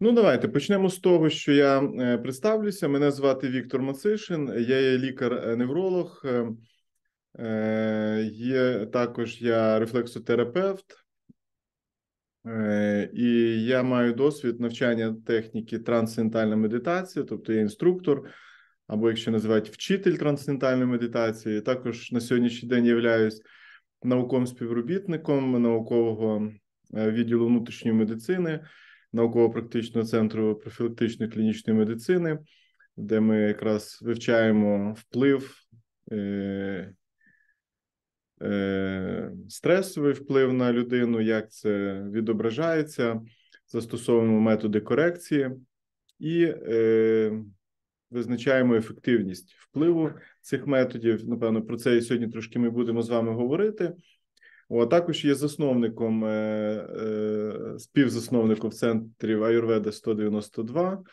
Ну, давайте почнемо з того, що я е, представлюся. Мене звати Віктор Мацишин, я є лікар-невролог, е, е, є також я рефлексотерапевт, і я маю досвід навчання техніки трансцендентальної медитації, тобто я інструктор, або якщо називають вчитель трансцендентальної медитації. Також на сьогоднішній день являюсь науковим співробітником наукового відділу внутрішньої медицини науково-практичного центру профілактичної клінічної медицини, де ми якраз вивчаємо вплив. Е, е, Стресовий вплив на людину, як це відображається, застосовуємо методи корекції і е, визначаємо ефективність впливу цих методів. Напевно, про це і сьогодні трошки ми будемо з вами говорити. О, також є засновником е, е, співзасновником центрів Аюрведа 192,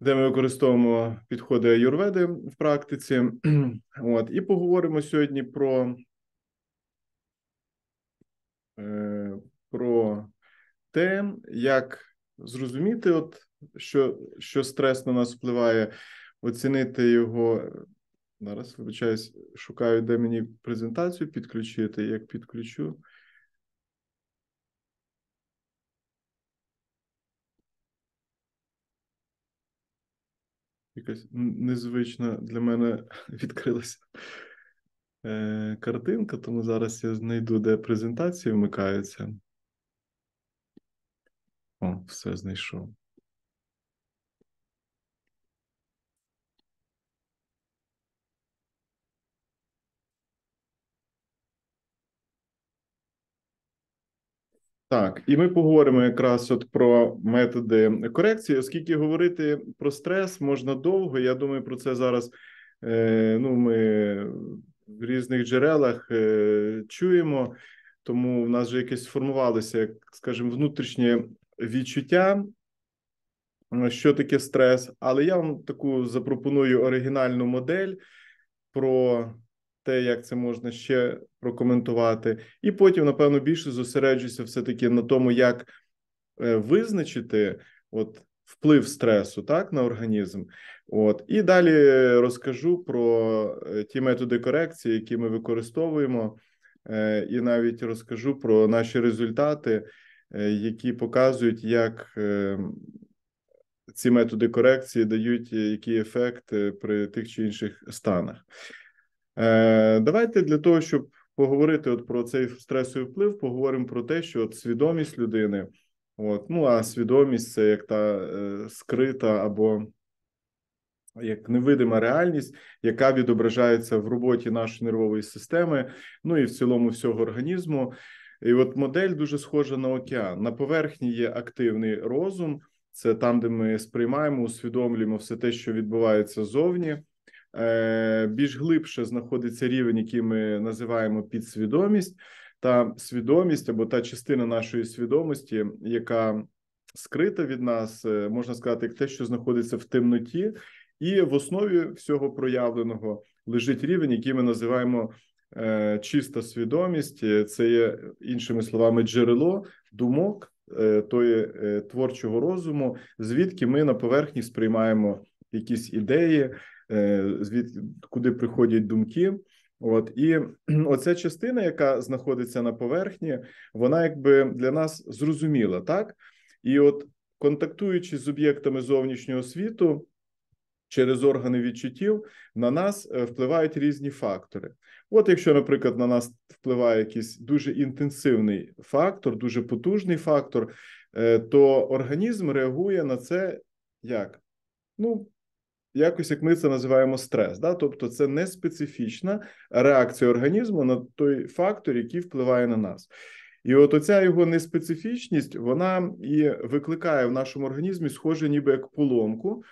де ми використовуємо підходи Аюрведи в практиці. От, І поговоримо сьогодні про, е, про те, як зрозуміти, от, що, що стрес на нас впливає, оцінити його Зараз вибачаюсь, шукаю, де мені презентацію підключити. Як підключу. Якась незвична для мене відкрилася е, картинка, тому зараз я знайду, де презентації вмикається. О, все знайшов. Так, і ми поговоримо якраз от про методи корекції, оскільки говорити про стрес можна довго. Я думаю, про це зараз е, ну, ми в різних джерелах е, чуємо, тому в нас вже якесь сформувалося, як скажімо, внутрішнє відчуття, е, що таке стрес. Але я вам таку запропоную оригінальну модель про те, як це можна ще прокоментувати, і потім, напевно, більше зосереджуся все таки на тому, як е, визначити от вплив стресу так на організм. От і далі розкажу про е, ті методи корекції, які ми використовуємо, е, і навіть розкажу про наші результати, які показують, як. Ці методи корекції дають який ефект при тих чи інших станах. Е, Давайте для того, щоб поговорити от про цей стресовий вплив, поговоримо про те, що от свідомість людини, от, ну а свідомість це як та е, скрита або як невидима реальність, яка відображається в роботі нашої нервової системи, ну і в цілому всього організму. І от модель дуже схожа на океан. На поверхні є активний розум, це там, де ми сприймаємо, усвідомлюємо все те, що відбувається зовні. Е, більш глибше знаходиться рівень, який ми називаємо підсвідомість, та свідомість або та частина нашої свідомості, яка скрита від нас, е, можна сказати, як те, що знаходиться в темноті, і в основі всього проявленого лежить рівень, який ми називаємо. Е, чиста свідомість це є іншими словами джерело думок тої творчого розуму, звідки ми на поверхні сприймаємо якісь ідеї, е, звід куди приходять думки. От і оця частина, яка знаходиться на поверхні, вона якби для нас зрозуміла, так? І от контактуючи з об'єктами зовнішнього світу через органи відчуттів, на нас е, впливають різні фактори. От, якщо, наприклад, на нас впливає якийсь дуже інтенсивний фактор, дуже потужний фактор, е, то організм реагує на це як? Ну, якось, як ми це називаємо стрес. Да? Тобто, це не специфічна реакція організму на той фактор, який впливає на нас. І от оця його неспецифічність, вона і викликає в нашому організмі, схоже, ніби як поломку,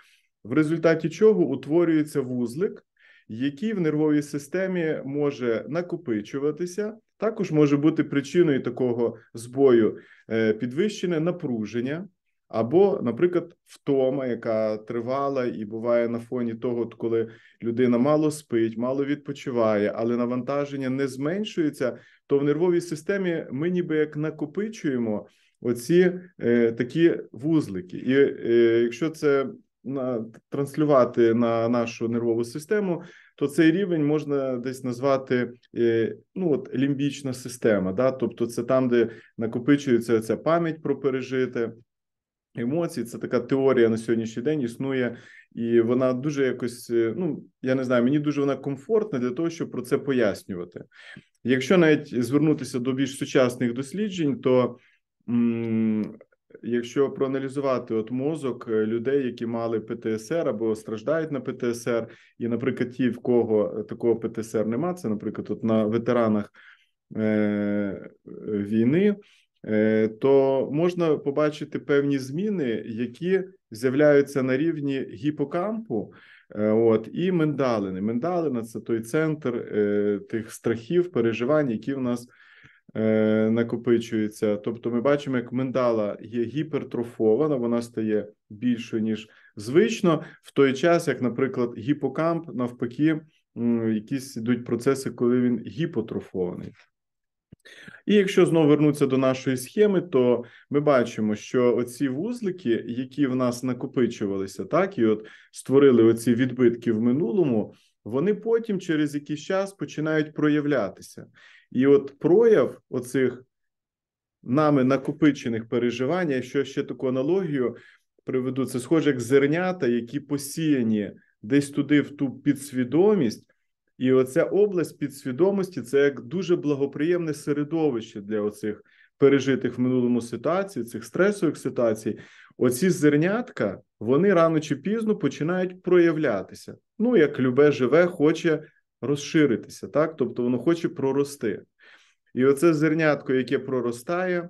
в результаті чого утворюється вузлик, який в нервовій системі може накопичуватися. Також може бути причиною такого збою е, підвищене напруження або, наприклад, втома, яка тривала і буває на фоні того, коли людина мало спить, мало відпочиває, але навантаження не зменшується, то в нервовій системі ми ніби як накопичуємо оці е, такі вузлики. І е, якщо це на, транслювати на нашу нервову систему, то цей рівень можна десь назвати е, ну от лімбічна система. Да? Тобто, це там, де накопичується ця пам'ять про пережите, емоцій. Це така теорія на сьогоднішній день існує, і вона дуже якось. Е, ну я не знаю, мені дуже вона комфортна для того, щоб про це пояснювати. Якщо навіть звернутися до більш сучасних досліджень, то м- Якщо проаналізувати от мозок е, людей, які мали ПТСР або страждають на ПТСР, і, наприклад, ті, в кого е, такого ПТСР нема, це, наприклад, от на ветеранах е- війни, Е, то можна побачити певні зміни, які з'являються на рівні гіпокампу. Е, от і миндалини. Миндалина це той центр е, тих страхів, переживань, які в нас накопичуються. Тобто, ми бачимо, як миндала є гіпертрофована, вона стає більшою ніж звично, в той час, як, наприклад, гіпокамп, навпаки, якісь йдуть процеси, коли він гіпотрофований. І якщо знову вернутися до нашої схеми, то ми бачимо, що оці вузлики, які в нас накопичувалися, так і от створили оці відбитки в минулому, вони потім через якийсь час починають проявлятися. І от прояв оцих нами накопичених переживань, якщо ще таку аналогію приведу, це схоже як зернята, які посіяні десь туди, в ту підсвідомість. І оця область підсвідомості це як дуже благоприємне середовище для оцих пережитих в минулому ситуацій, цих стресових ситуацій. Оці зернятка вони рано чи пізно починають проявлятися. Ну як любе живе, хоче розширитися, так тобто воно хоче прорости. І оце зернятко, яке проростає,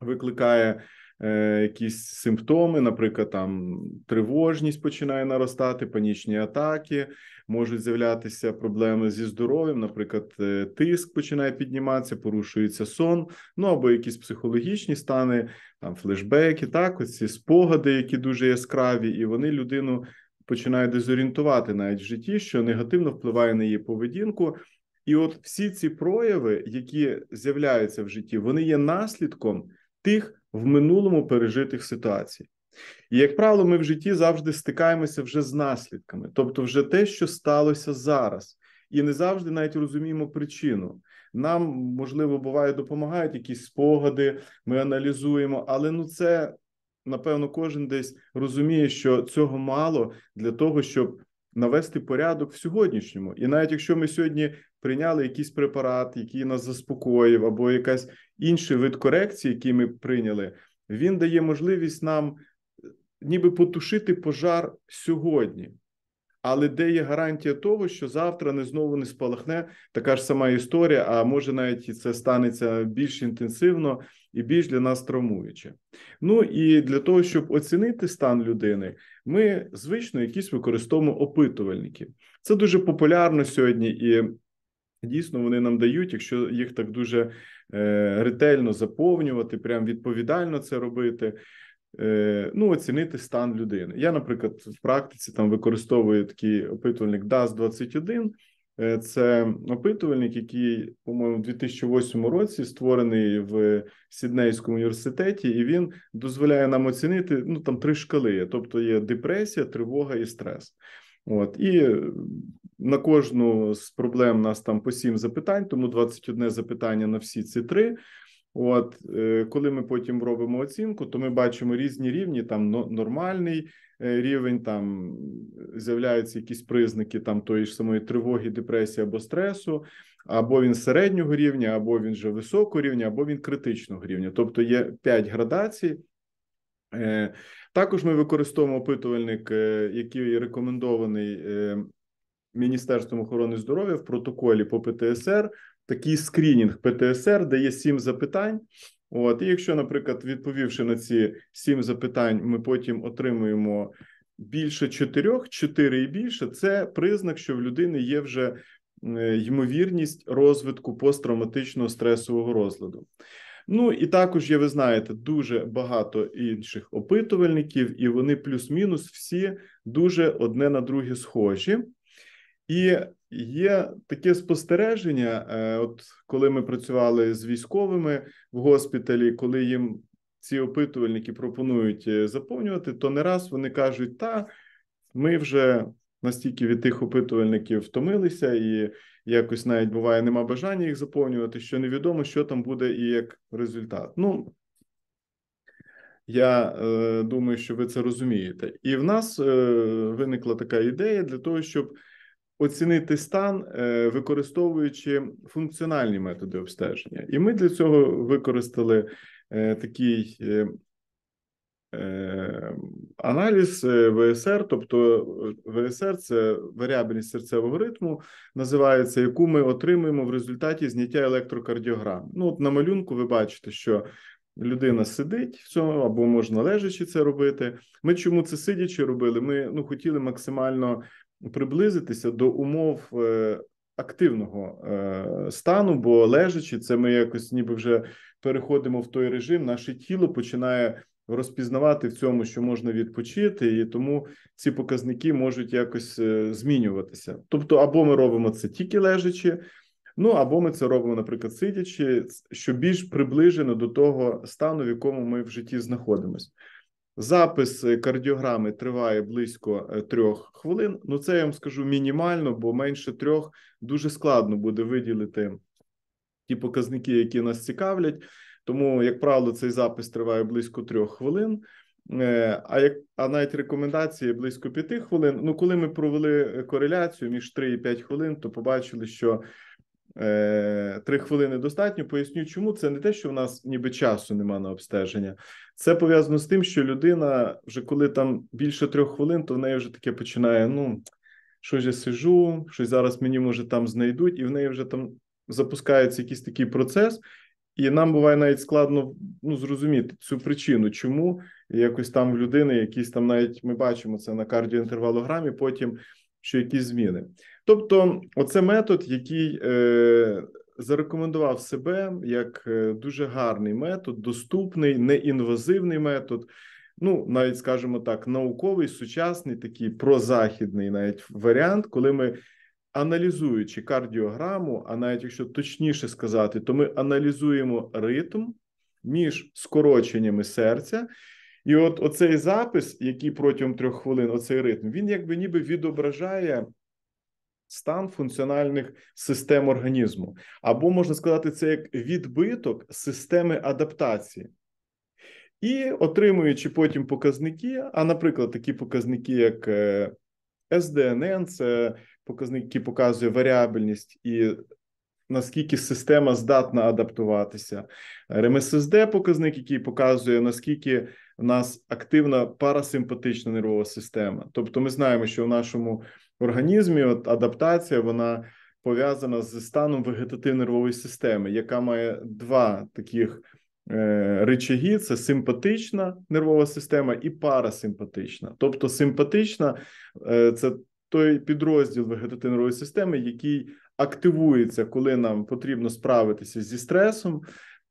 викликає. Е, якісь симптоми, наприклад, там тривожність починає наростати, панічні атаки, можуть з'являтися проблеми зі здоров'ям, наприклад, е, тиск починає підніматися, порушується сон, ну або якісь психологічні стани, там флешбеки, так оці спогади, які дуже яскраві, і вони людину починають дезорієнтувати навіть в житті, що негативно впливає на її поведінку. І от всі ці прояви, які з'являються в житті, вони є наслідком тих в минулому пережитих ситуацій. І, як правило, ми в житті завжди стикаємося вже з наслідками, тобто, вже те, що сталося зараз, і не завжди навіть розуміємо причину. Нам, можливо, буває, допомагають якісь спогади, ми аналізуємо, але ну це напевно кожен десь розуміє, що цього мало для того, щоб навести порядок в сьогоднішньому. І навіть якщо ми сьогодні прийняли якийсь препарат, який нас заспокоїв, або якась інший вид корекції, який ми прийняли, він дає можливість нам е, ніби потушити пожар сьогодні. Але де є гарантія того, що завтра не знову не спалахне така ж сама історія, а може навіть це станеться більш інтенсивно і більш для нас травмуюче. Ну і для того, щоб оцінити стан людини, ми звично якісь використовуємо опитувальники. Це дуже популярно сьогодні і. Дійсно, вони нам дають, якщо їх так дуже е, ретельно заповнювати, прям відповідально це робити, е, ну, оцінити стан людини. Я, наприклад, в практиці там використовую такий опитувальник DAS-21, Е, це опитувальник, який, по-моєму, в 2008 році створений в Сіднейському університеті, і він дозволяє нам оцінити ну там три шкали: тобто є депресія, тривога і стрес. От і е, на кожну з проблем нас там по сім запитань, тому 21 запитання на всі ці три. От е, коли ми потім робимо оцінку, то ми бачимо різні рівні: там нормальний, Е, рівень, там е, з'являються якісь признаки там тої ж самої тривоги, депресії або стресу, або він середнього рівня, або він вже високого рівня, або він критичного рівня. Тобто є п'ять градацій. Е, також ми використовуємо опитувальник, який рекомендований Міністерством охорони здоров'я в протоколі по ПТСР. Такий скринінг ПТСР де є сім запитань. От, і якщо, наприклад, відповівши на ці сім запитань, ми потім отримуємо більше чотирьох, чотири і більше, це признак, що в людини є вже е, ймовірність розвитку посттравматичного стресового розладу. Ну і також є, ви знаєте, дуже багато інших опитувальників, і вони плюс-мінус всі дуже одне на друге схожі. І Є таке спостереження, е, от коли ми працювали з військовими в госпіталі, коли їм ці опитувальники пропонують е, заповнювати, то не раз вони кажуть: та ми вже настільки від тих опитувальників втомилися, і якось навіть буває нема бажання їх заповнювати, що невідомо, що там буде і як результат. Ну я е, думаю, що ви це розумієте, і в нас е, виникла така ідея для того, щоб оцінити стан, е, використовуючи функціональні методи обстеження. І ми для цього використали е, такий е, аналіз ВСР, тобто ВСР це варіабельність серцевого ритму, називається, яку ми отримуємо в результаті зняття електрокардіограм. Ну, от на малюнку ви бачите, що Людина сидить в цьому, або можна лежачи це робити. Ми чому це сидячи робили? Ми ну хотіли максимально приблизитися до умов е, активного е, стану, бо лежачи, це ми якось ніби вже переходимо в той режим, наше тіло починає. Розпізнавати в цьому, що можна відпочити, і тому ці показники можуть якось е, змінюватися. Тобто, або ми робимо це тільки лежачи, ну або ми це робимо, наприклад, сидячи, що більш приближено до того стану, в якому ми в житті знаходимось. Запис е, кардіограми триває близько е, трьох хвилин. Ну, це я вам скажу мінімально, бо менше трьох дуже складно буде виділити ті показники, які нас цікавлять. Тому, як правило, цей запис триває близько трьох хвилин. Е, а як а навіть рекомендації близько п'яти хвилин. Ну, коли ми провели кореляцію між 3 і 5 хвилин, то побачили, що Е, три хвилини достатньо. Поясню, чому це не те, що в нас ніби часу нема на обстеження. Це пов'язано з тим, що людина, вже коли там більше трьох хвилин, то в неї вже таке починає: ну щось я сижу, щось зараз мені може там знайдуть, і в неї вже там запускається якийсь такий процес, і нам буває навіть складно ну, зрозуміти цю причину, чому якось там в людини якісь там навіть ми бачимо це на кардіоінтервалограмі, потім що якісь зміни. Тобто, оце метод, який е, зарекомендував себе як е, дуже гарний метод, доступний, неінвазивний метод. Ну, навіть скажімо так, науковий, сучасний, такий прозахідний, навіть варіант, коли ми аналізуючи кардіограму, а навіть якщо точніше сказати, то ми аналізуємо ритм між скороченнями серця. І от оцей запис, який протягом трьох хвилин, оцей ритм, він якби ніби відображає стан функціональних систем організму, або можна сказати, це як відбиток системи адаптації. І отримуючи потім показники, а, наприклад, такі показники, як СДНН, е, це показник, який показує варіабельність і наскільки система здатна адаптуватися. РМСД показник, який показує, наскільки в нас активна парасимпатична нервова система. Тобто, ми знаємо, що в нашому організмі от адаптація вона пов'язана з станом вегетативно-нервової системи, яка має два таких. Е, речаги це симпатична нервова система і парасимпатична. Тобто, симпатична е, це той підрозділ вегетативної системи, який активується, коли нам потрібно справитися зі стресом,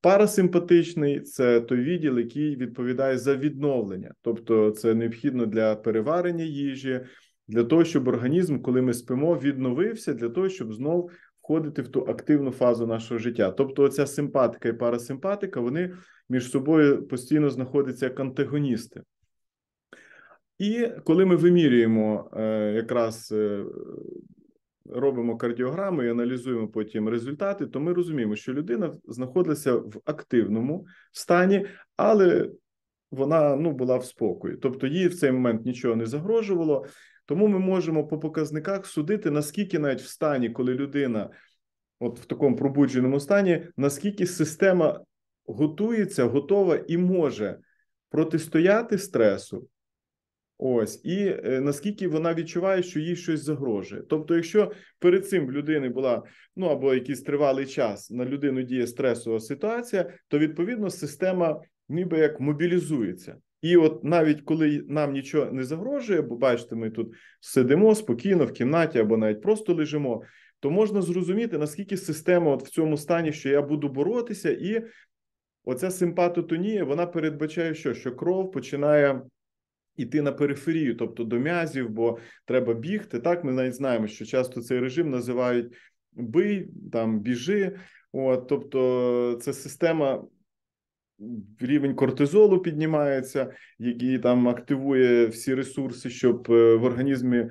Парасимпатичний це той відділ, який відповідає за відновлення, тобто це необхідно для переварення їжі, для того, щоб організм, коли ми спимо, відновився для того, щоб знов входити в ту активну фазу нашого життя. Тобто, ця симпатика і парасимпатика вони між собою постійно знаходяться як антагоністи. І коли ми вимірюємо е, якраз е, робимо кардіограму і аналізуємо потім результати, то ми розуміємо, що людина знаходилася в активному стані, але вона ну була в спокої, тобто їй в цей момент нічого не загрожувало. Тому ми можемо по показниках судити, наскільки навіть в стані, коли людина от в такому пробудженому стані, наскільки система готується, готова і може протистояти стресу Ось і е, наскільки вона відчуває, що їй щось загрожує. Тобто, якщо перед цим в людини була ну або якийсь тривалий час на людину діє стресова ситуація, то відповідно система ніби як мобілізується. І от навіть коли нам нічого не загрожує, бо бачите, ми тут сидимо спокійно в кімнаті або навіть просто лежимо, то можна зрозуміти, наскільки система от в цьому стані, що я буду боротися, і оця симпатотонія вона передбачає, що що кров починає. Іти на периферію, тобто до м'язів, бо треба бігти. Так, ми навіть знаємо, що часто цей режим називають бий, там біжи. От, Тобто, це система, рівень кортизолу піднімається, який там активує всі ресурси, щоб е, в організмі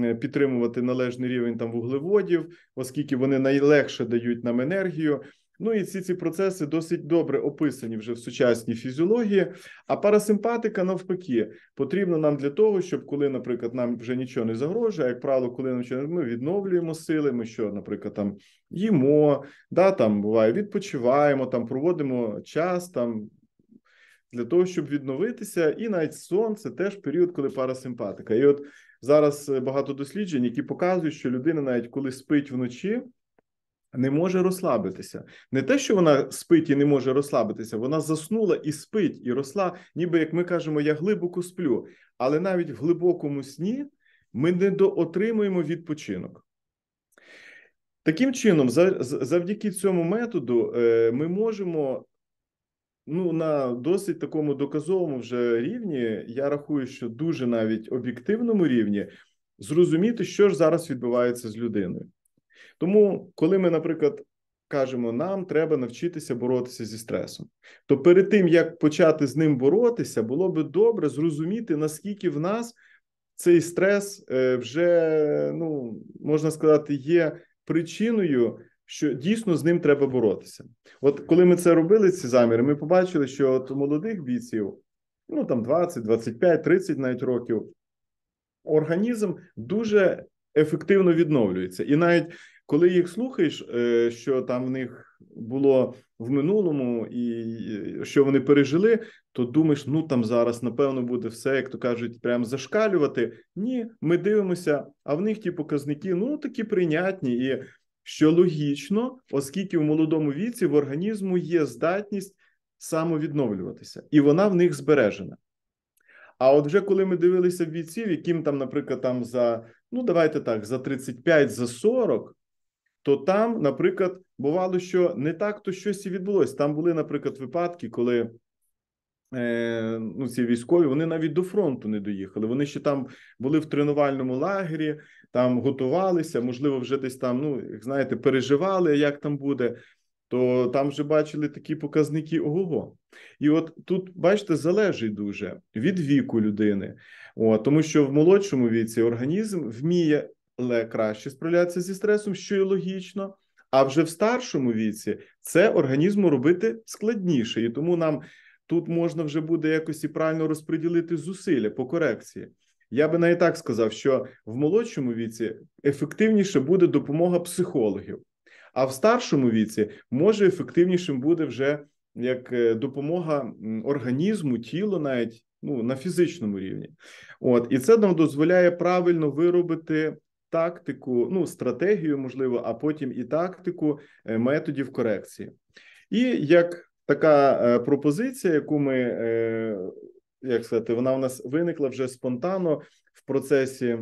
е, підтримувати належний рівень там вуглеводів, оскільки вони найлегше дають нам енергію. Ну і ці ці процеси досить добре описані вже в сучасній фізіології. А парасимпатика, навпаки, потрібна нам для того, щоб коли, наприклад, нам вже нічого не загрожує, а, як правило, коли ми відновлюємо сили, ми що, наприклад, там їмо, да, там буває, відпочиваємо, там проводимо час там. Для того щоб відновитися, і навіть сон це теж період, коли парасимпатика. І от зараз е, багато досліджень, які показують, що людина, навіть коли спить вночі, не може розслабитися. Не те, що вона спить і не може розслабитися, вона заснула і спить, і росла, ніби як ми кажемо, я глибоко сплю. Але навіть в глибокому сні ми не доотримуємо відпочинок. Таким чином, завдяки цьому методу, е, ми можемо. Ну, на досить такому доказовому вже рівні, я рахую, що дуже навіть об'єктивному рівні зрозуміти, що ж зараз відбувається з людиною. Тому, коли ми, наприклад, кажемо, нам треба навчитися боротися зі стресом, то перед тим як почати з ним боротися, було би добре зрозуміти, наскільки в нас цей стрес е, вже ну можна сказати, є причиною. Що дійсно з ним треба боротися, от коли ми це робили, ці заміри, ми побачили, що от молодих бійців, ну там 20, 25, 30 навіть років, організм дуже ефективно відновлюються. І навіть коли їх слухаєш, е, що там в них було в минулому, і що вони пережили, то думаєш, ну там зараз напевно буде все, як то кажуть, прям зашкалювати. Ні, ми дивимося, а в них ті показники ну такі прийнятні і. Що логічно, оскільки в молодому віці в організму є здатність самовідновлюватися, і вона в них збережена. А от вже коли ми дивилися в віців, яким там, наприклад, там за ну давайте так, за 35, за 40, то там, наприклад, бувало, що не так то щось і відбулося. Там були, наприклад, випадки, коли е, ну, ці військові вони навіть до фронту не доїхали. Вони ще там були в тренувальному лагері, там готувалися, можливо, вже десь там, ну, як знаєте, переживали, як там буде то там вже бачили такі показники ого. І от тут, бачите, залежить дуже від віку людини, О, тому що в молодшому віці організм вміє краще справлятися зі стресом, що і логічно. А вже в старшому віці це організму робити складніше, і тому нам тут можна вже буде якось і правильно розподілити зусилля по корекції. Я би навіть так сказав, що в молодшому віці ефективніше буде допомога психологів. А в старшому віці може ефективнішим буде вже як е, допомога організму, тілу, навіть ну на фізичному рівні. От і це нам дозволяє правильно виробити. Тактику, ну, стратегію, можливо, а потім і тактику е, методів корекції. І як така е, пропозиція, яку ми, як сказати, вона у нас виникла вже спонтанно в процесі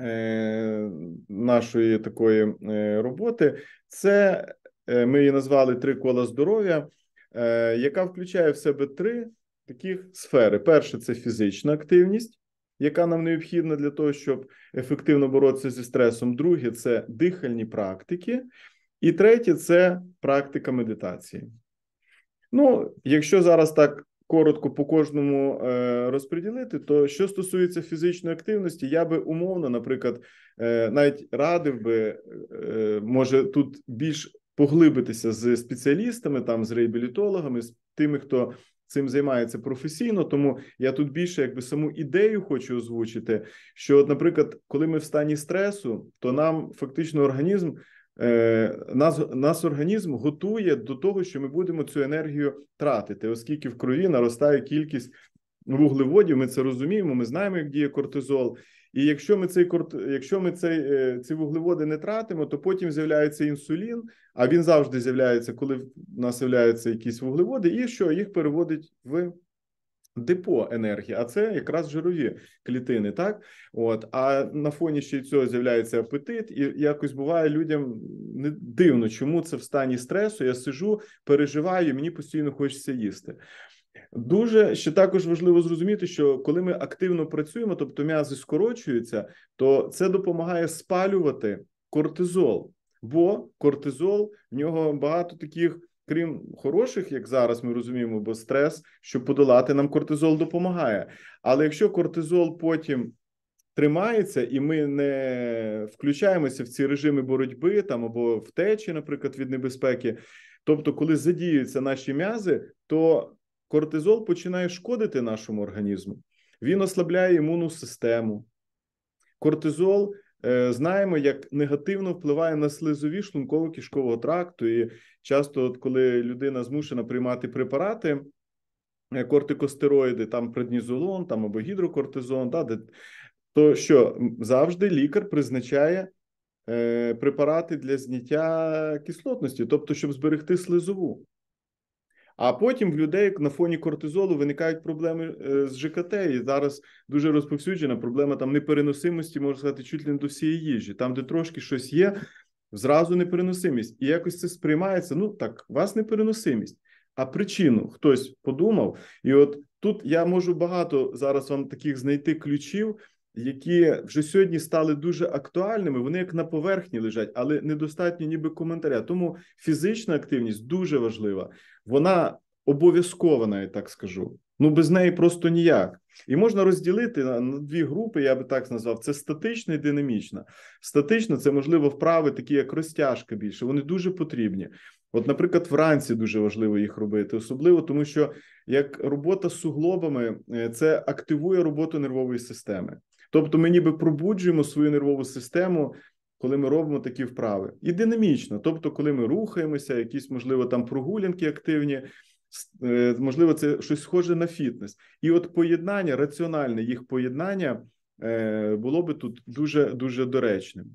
Е, нашої такої е, роботи, це е, ми її назвали три кола здоров'я, яка включає в себе три таких сфери: перше це фізична активність. Яка нам необхідна для того, щоб ефективно боротися зі стресом? Друге це дихальні практики, і третє це практика медитації. Ну, якщо зараз так коротко по кожному е, розподілити, то що стосується фізичної активності, я би умовно, наприклад, е, навіть радив би, е, може тут більш поглибитися з спеціалістами, там з реабілітологами, з тими, хто. Цим займається професійно, тому я тут більше якби саму ідею хочу озвучити. Що, наприклад, коли ми в стані стресу, то нам фактично організм нас е, нас організм готує до того, що ми будемо цю енергію тратити, оскільки в крові наростає кількість вуглеводів. Ми це розуміємо. Ми знаємо, як діє кортизол. І якщо ми цей корт, якщо ми цей е, ці вуглеводи не тратимо, то потім з'являється інсулін. А він завжди з'являється, коли в нас з'являються якісь вуглеводи, і що їх переводить в Депо енергії, а це якраз жирові клітини, так от а на фоні ще цього з'являється апетит, і якось буває людям не дивно, чому це в стані стресу. Я сижу, переживаю, і мені постійно хочеться їсти. Дуже ще також важливо зрозуміти, що коли ми активно працюємо, тобто м'язи скорочуються, то це допомагає спалювати кортизол, бо кортизол в нього багато таких крім хороших, як зараз ми розуміємо, бо стрес, щоб подолати нам кортизол, допомагає. Але якщо кортизол потім тримається, і ми не включаємося в ці режими боротьби там або втечі, наприклад, від небезпеки, тобто, коли задіються наші м'язи, то кортизол починає шкодити нашому організму. Він ослабляє імунну систему. Кортизол Е, знаємо, як негативно впливає на слизові шлунково кишкового тракту. І часто, от коли людина змушена приймати препарати, е, кортикостероїди, там преднізолон, там або гідрокортизон, да, де, то що завжди лікар призначає е, препарати для зняття кислотності, тобто, щоб зберегти слизову. А потім в людей на фоні кортизолу виникають проблеми е, з ЖКТ, і зараз дуже розповсюджена проблема там непереносимості, можна сказати, чуть ли не до всієї їжі, там, де трошки щось є, зразу непереносимість. І якось це сприймається. Ну так, у вас непереносимість. А причину хтось подумав, і от тут я можу багато зараз вам таких знайти ключів. Які вже сьогодні стали дуже актуальними, вони як на поверхні лежать, але недостатньо, ніби коментаря. Тому фізична активність дуже важлива вона обов'язкована, я так скажу. Ну без неї просто ніяк. І можна розділити на дві групи, я би так назвав: це статична і динамічна. Статична це можливо вправи, такі як розтяжка більше. Вони дуже потрібні. От, наприклад, вранці дуже важливо їх робити, особливо тому, що як робота з суглобами е, це активує роботу нервової системи. Тобто, ми ніби пробуджуємо свою нервову систему коли ми робимо такі вправи, і динамічно, тобто, коли ми рухаємося, якісь можливо там прогулянки активні. Е, можливо, це щось схоже на фітнес, і от поєднання, раціональне їх поєднання е, було би тут дуже дуже доречним.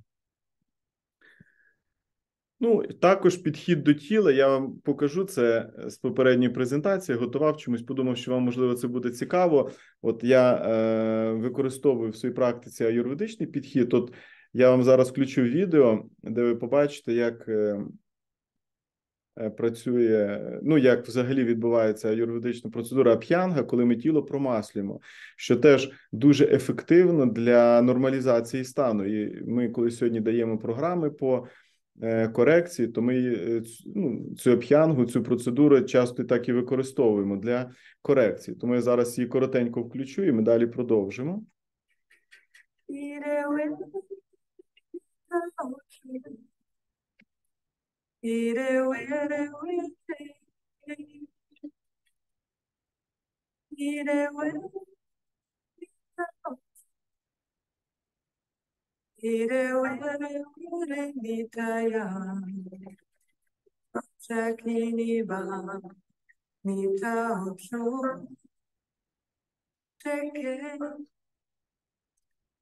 Ну, також підхід до тіла. Я вам покажу це з попередньої презентації. Готував чомусь, подумав, що вам можливо це буде цікаво. От я е, використовую в своїй практиці юридичний підхід. От я вам зараз включу відео, де ви побачите, як е, е, працює, ну як взагалі відбувається юридична процедура п'янга, коли ми тіло промаслюємо, що теж дуже ефективно для нормалізації стану. І ми, коли сьогодні даємо програми по е, корекції, то ми ну, цю п'янгу, цю процедуру часто так і використовуємо для корекції. Тому я зараз її коротенько включу, і ми далі продовжимо.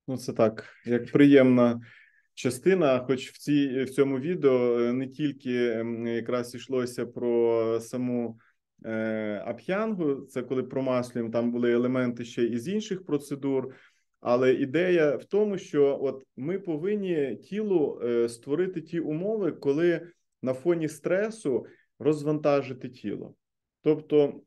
Ну, це так, як приємна частина, хоч в цій в цьому відео е, не тільки ем, якраз йшлося про саму е, ап'янгу, це коли промаслюємо, там були елементи ще із інших процедур. Але ідея в тому, що от ми повинні тілу е, створити ті умови, коли на фоні стресу розвантажити тіло. Тобто,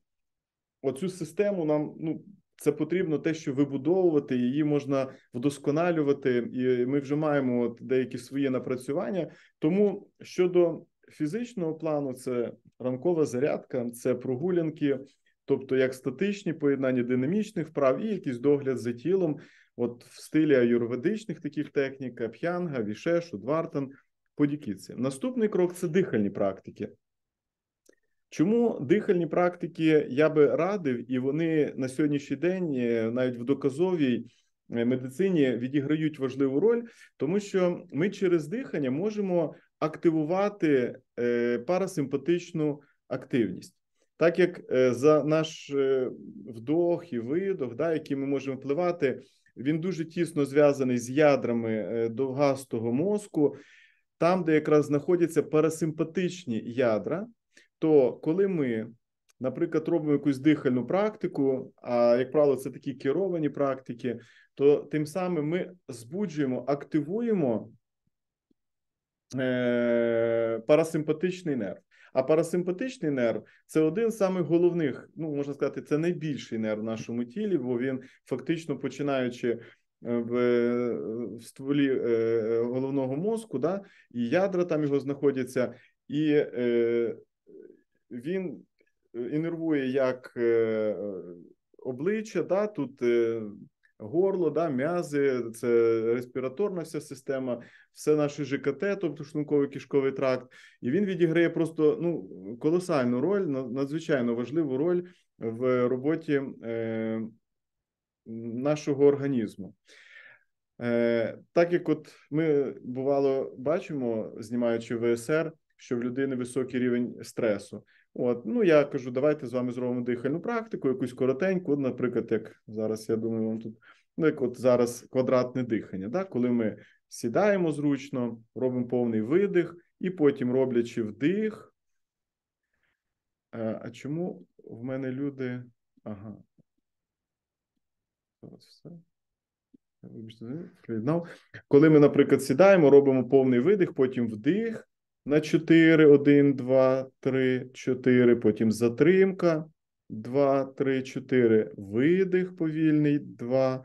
оцю систему нам ну це потрібно те, що вибудовувати, її можна вдосконалювати, і ми вже маємо от деякі свої напрацювання. Тому щодо фізичного плану, це ранкова зарядка, це прогулянки, тобто як статичні поєднання динамічних вправ і якийсь догляд за тілом, от в стилі аюрведичних таких технік, п'янга, вішеш, удвартан, подікіці. Наступний крок це дихальні практики. Чому дихальні практики я би радив, і вони на сьогоднішній день, е, навіть в доказовій е, медицині, відіграють важливу роль, тому що ми через дихання можемо активувати е, парасимпатичну активність. Так як за наш вдох і видох, да, які ми можемо впливати, він дуже тісно зв'язаний з ядрами довгастого мозку, там, де якраз знаходяться парасимпатичні ядра то коли ми, наприклад, робимо якусь дихальну практику, а як правило, це такі керовані практики, то тим самим ми збуджуємо, активуємо е, парасимпатичний нерв. А парасимпатичний нерв це один з самих головних, ну можна сказати, це найбільший нерв в нашому тілі, бо він фактично починаючи е, в, е, в стволі е, головного мозку, да, і ядра там його знаходяться, і е, він е, інервує як е, е, обличчя, да, тут горло, да, м'язи, це респіраторна вся система, все наше ЖКТ, тобто шлунковий кишковий тракт. І він відіграє просто ну, колосальну роль, надзвичайно важливу роль в роботі е, нашого організму. Е, Так як от ми бувало бачимо, знімаючи ВСР, що в людини високий рівень стресу. От, ну я кажу, давайте з вами зробимо дихальну практику, якусь коротеньку. Наприклад, як зараз я думаю, вам тут ну як от зараз квадратне дихання. Да? Коли ми сідаємо зручно, робимо повний видих, і потім роблячи вдих. Е, а чому в мене люди? Ага. Зараз все. Коли ми, наприклад, сідаємо, робимо повний видих, потім вдих на 4, 1, 2, 3, 4, потім затримка, 2, 3, 4, видих повільний, 2,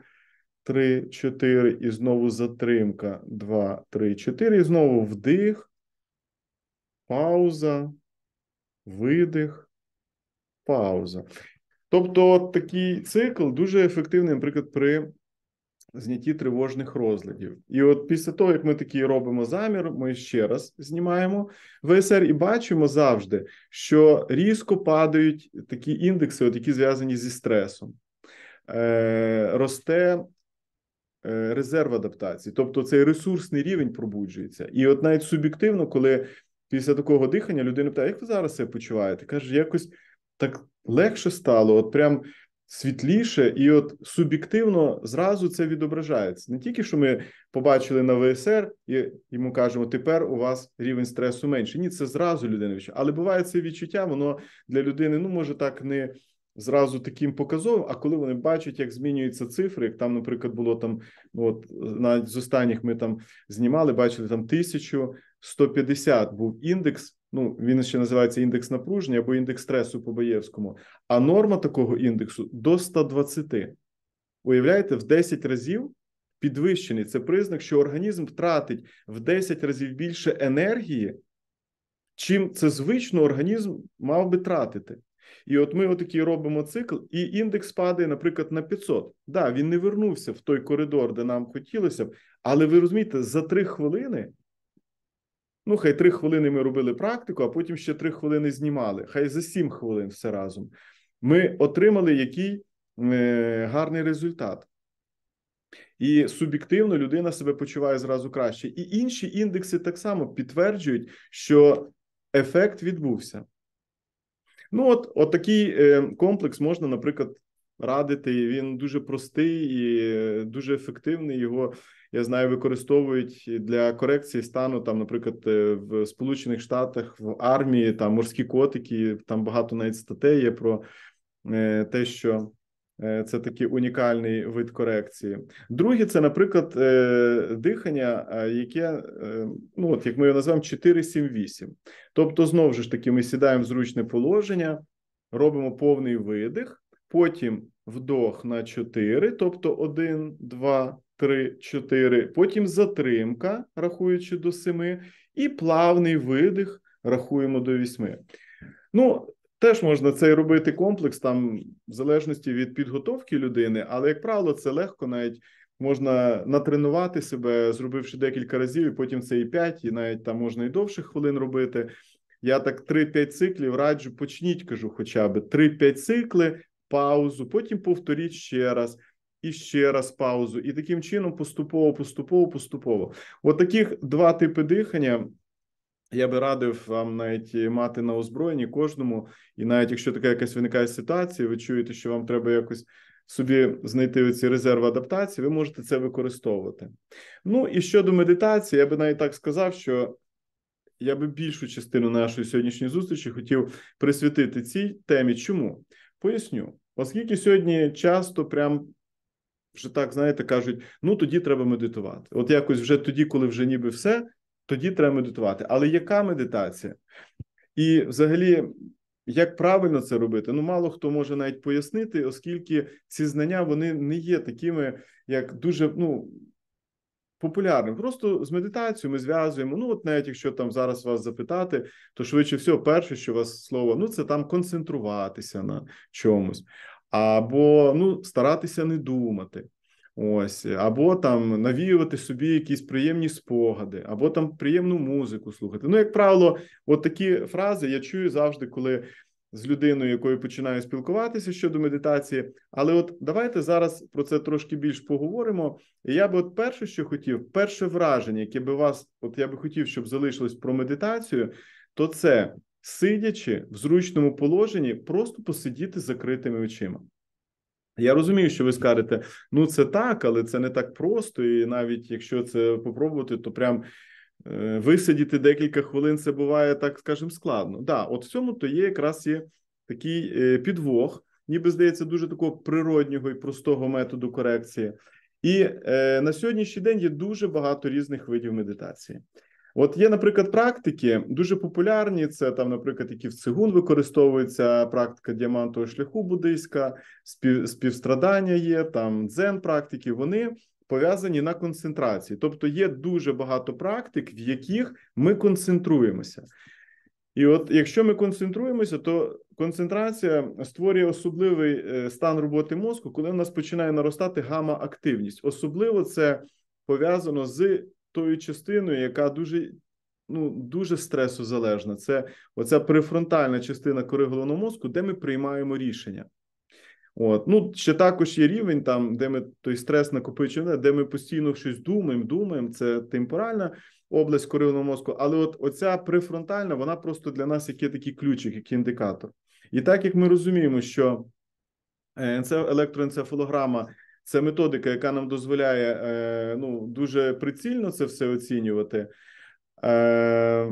3, 4, і знову затримка, 2, 3, 4, і знову вдих, пауза, видих, пауза. Тобто такий цикл дуже ефективний, наприклад, при знятті тривожних розладів. І от після того, як ми такі робимо замір, ми ще раз знімаємо ВСР і бачимо завжди, що різко падають такі індекси, от які зв'язані зі стресом. Е, Росте е, резерв адаптації, тобто цей ресурсний рівень пробуджується. І от навіть суб'єктивно, коли після такого дихання людина питає, як ви зараз себе почуваєте? Каже, якось так легше стало, от прям світліше, і от суб'єктивно зразу це відображається. Не тільки що ми побачили на ВСР і йому кажемо, тепер у вас рівень стресу менше. Ні, це зразу людина відчує. Але буває це відчуття, воно для людини ну може так не. Зразу таким показовим, а коли вони бачать, як змінюються цифри, як там, наприклад, було там, ну от на з останніх ми там знімали, бачили там 1150 був індекс ну він ще називається індекс напруження або індекс стресу по Баєвському, а норма такого індексу до 120. Уявляєте, в 10 разів підвищений це признак, що організм втратить в 10 разів більше енергії, чим це звично організм мав би тратити. І от ми отакий робимо цикл, і індекс падає, наприклад, на 500. Так, да, він не вернувся в той коридор, де нам хотілося б, але ви розумієте, за 3 хвилини Ну, хай три хвилини ми робили практику, а потім ще три хвилини знімали. Хай за сім хвилин все разом. Ми отримали який е, гарний результат. І суб'єктивно людина себе почуває зразу краще. І інші індекси так само підтверджують, що ефект відбувся. Ну, от, от такий е, комплекс можна, наприклад, радити. Він дуже простий і е, дуже ефективний. Його я знаю, використовують для корекції стану там, наприклад, е, в Сполучених Штатах в армії там морські котики. Там багато навіть статей є про е, те, що е, це такий унікальний вид корекції. Друге, це, наприклад, дихання, яке ну от як ми його називаємо 4 8 Тобто, знову ж таки, ми сідаємо в зручне положення, робимо повний видих, потім вдох на 4, тобто 1, 2, 3, 4, потім затримка, рахуючи до 7, і плавний видих рахуємо до 8. Ну, теж можна це робити комплекс, там, в залежності від підготовки людини, але, як правило, це легко навіть можна натренувати себе, зробивши декілька разів, і потім це і 5, і навіть там можна і довше хвилин робити. Я так 3-5 циклів раджу, почніть, кажу, хоча б 3-5 цикли, паузу, потім повторіть ще раз і ще раз паузу, і таким чином поступово, поступово, поступово. От таких два типи дихання. Я би радив вам навіть мати на озброєнні кожному, і навіть якщо така якась виникає ситуація, ви чуєте, що вам треба якось собі знайти ці резерви адаптації, ви можете це використовувати. Ну і щодо медитації, я би навіть так сказав, що я би більшу частину нашої сьогоднішньої зустрічі хотів присвятити цій темі. Чому поясню, оскільки сьогодні часто прям вже так, знаєте, кажуть: ну тоді треба медитувати. От якось вже тоді, коли вже ніби все, тоді треба медитувати. Але яка медитація? І взагалі, як правильно це робити? Ну, мало хто може навіть пояснити, оскільки ці знання вони не є такими, як дуже ну. Популярним просто з медитацією ми зв'язуємо. Ну, от навіть якщо там зараз вас запитати, то швидше всього, перше, що у вас слово, ну це там концентруватися на чомусь або ну, старатися не думати. Ось, або там навіювати собі якісь приємні спогади, або там приємну музику слухати. Ну, як правило, от такі фрази я чую завжди, коли з людиною, якою починаю спілкуватися щодо медитації. Але от давайте зараз про це трошки більш поговоримо. І я би от перше, що хотів, перше враження, яке би вас, от я би хотів, щоб залишилось про медитацію, то це сидячи в зручному положенні, просто посидіти з закритими очима. Я розумію, що ви скажете, ну це так, але це не так просто, і навіть якщо це попробувати, то прям е, висидіти декілька хвилин це буває так, скажімо, складно. Да, от в цьому то є якраз є такий е, підвох, ніби здається, дуже такого природнього і простого методу корекції. І е, на сьогоднішній день є дуже багато різних видів медитації. От є, наприклад, практики дуже популярні. Це там, наприклад, які в цигун використовується практика діамантового шляху буддийська, спів, співстрадання є там дзен практики. Вони пов'язані на концентрації, тобто є дуже багато практик, в яких ми концентруємося. І от, якщо ми концентруємося, то концентрація створює особливий е, стан роботи мозку, коли у нас починає наростати гама-активність. Особливо це пов'язано з тою частиною, яка дуже ну, дуже стресозалежна. Це оця префронтальна частина кори головного мозку, де ми приймаємо рішення. От, ну ще також є рівень, там де ми той стрес накопичуємо, де ми постійно щось думаємо, думаємо. Це темпоральна область коривного мозку. Але от оця префронтальна, вона просто для нас як є такий ключик, як індикатор. І так як ми розуміємо, що е, електроенцефалограма це методика, яка нам дозволяє е, ну, дуже прицільно це все оцінювати. Е,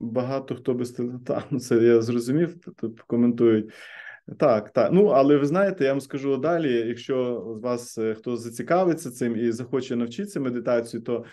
багато хто без там, ну, це я зрозумів, тут коментують. Так, так. Ну, але ви знаєте, я вам скажу далі. Якщо з вас е, хто зацікавиться цим і захоче навчитися медитацію, то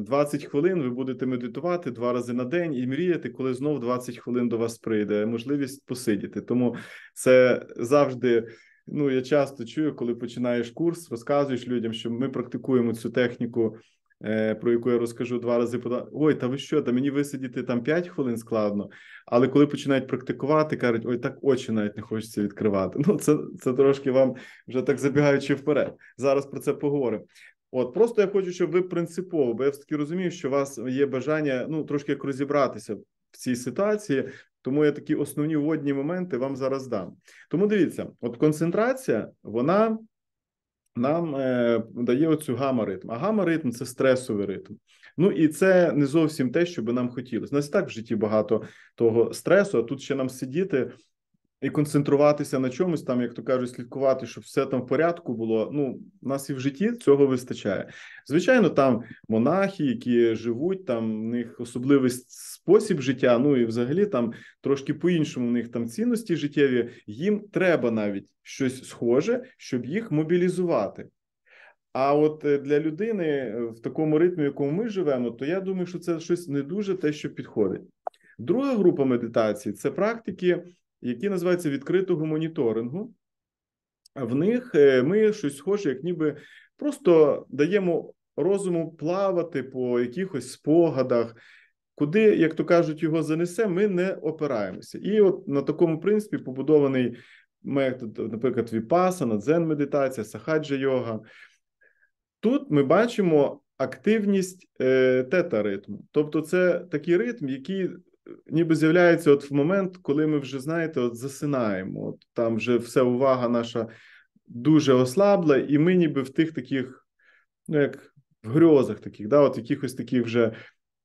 20 хвилин ви будете медитувати два рази на день і мріяти, коли знов 20 хвилин до вас прийде можливість посидіти. Тому це завжди ну я часто чую, коли починаєш курс, розказуєш людям, що ми практикуємо цю техніку, е, про яку я розкажу два рази. Ой, та ви що? Та мені висидіти там 5 хвилин складно. Але коли починають практикувати, кажуть, ой, так очі навіть не хочеться відкривати. Ну, це, це трошки вам вже так забігаючи вперед. Зараз про це поговоримо. От, просто я хочу, щоб ви принципово, бо я все таки розумію, що у вас є бажання ну трошки як розібратися в цій ситуації, тому я такі основні водні моменти вам зараз дам. Тому дивіться, от концентрація, вона нам е, дає оцю гамма-ритм. А гамма-ритм це стресовий ритм. Ну і це не зовсім те, що би нам хотілося. У Нас і так в житті багато того стресу. А тут ще нам сидіти і концентруватися на чомусь, там, як то кажуть, слідкувати, щоб все там в порядку було. Ну, у нас і в житті цього вистачає. Звичайно, там монахи, які живуть, там в них особливий спосіб життя. Ну і взагалі там трошки по-іншому в них там цінності життєві. Їм треба навіть щось схоже, щоб їх мобілізувати. А от е, для людини е, в такому ритмі, в якому ми живемо, то я думаю, що це щось не дуже те, що підходить. Друга група медитації це практики, які називаються відкритого моніторингу. В них е, ми щось схоже, як ніби просто даємо розуму плавати по якихось спогадах, куди, як то кажуть, його занесе, ми не опираємося. І от на такому принципі побудований метод, наприклад, Віпасана, дзен-медитація, сахаджа йога. Тут ми бачимо активність е, тета-ритму. Тобто, це такий ритм, який ніби з'являється от в момент, коли ми вже знаєте, от засинаємо. От Там вже вся увага наша дуже ослабла, і ми ніби в тих таких, ну як в грьозах таких, да, от якихось таких вже.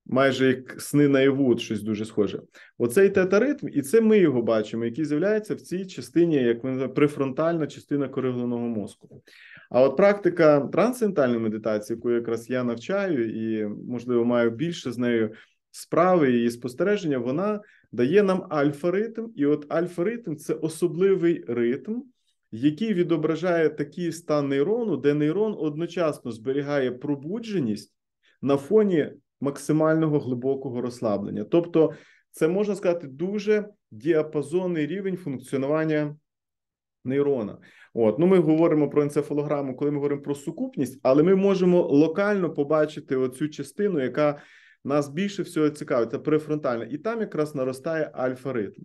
Майже як сни наяву, щось дуже схоже. Оцей тетаритм, і це ми його бачимо, який з'являється в цій частині, як ми префронтальна частина коригленого мозку. А от практика трансцендентальної медитації, яку якраз я навчаю, і можливо маю більше з нею справи її спостереження, вона дає нам альфа-ритм, і от альфа-ритм це особливий ритм, який відображає такий стан нейрону, де нейрон одночасно зберігає пробудженість на фоні максимального глибокого розслаблення. Тобто, це можна сказати дуже діапазонний рівень функціонування. Нейрона, от ну ми говоримо про енцефалограму, коли ми говоримо про сукупність, але ми можемо локально побачити оцю частину, яка нас більше всього цікавить, це префронтальна, і там якраз наростає альфа-ритм.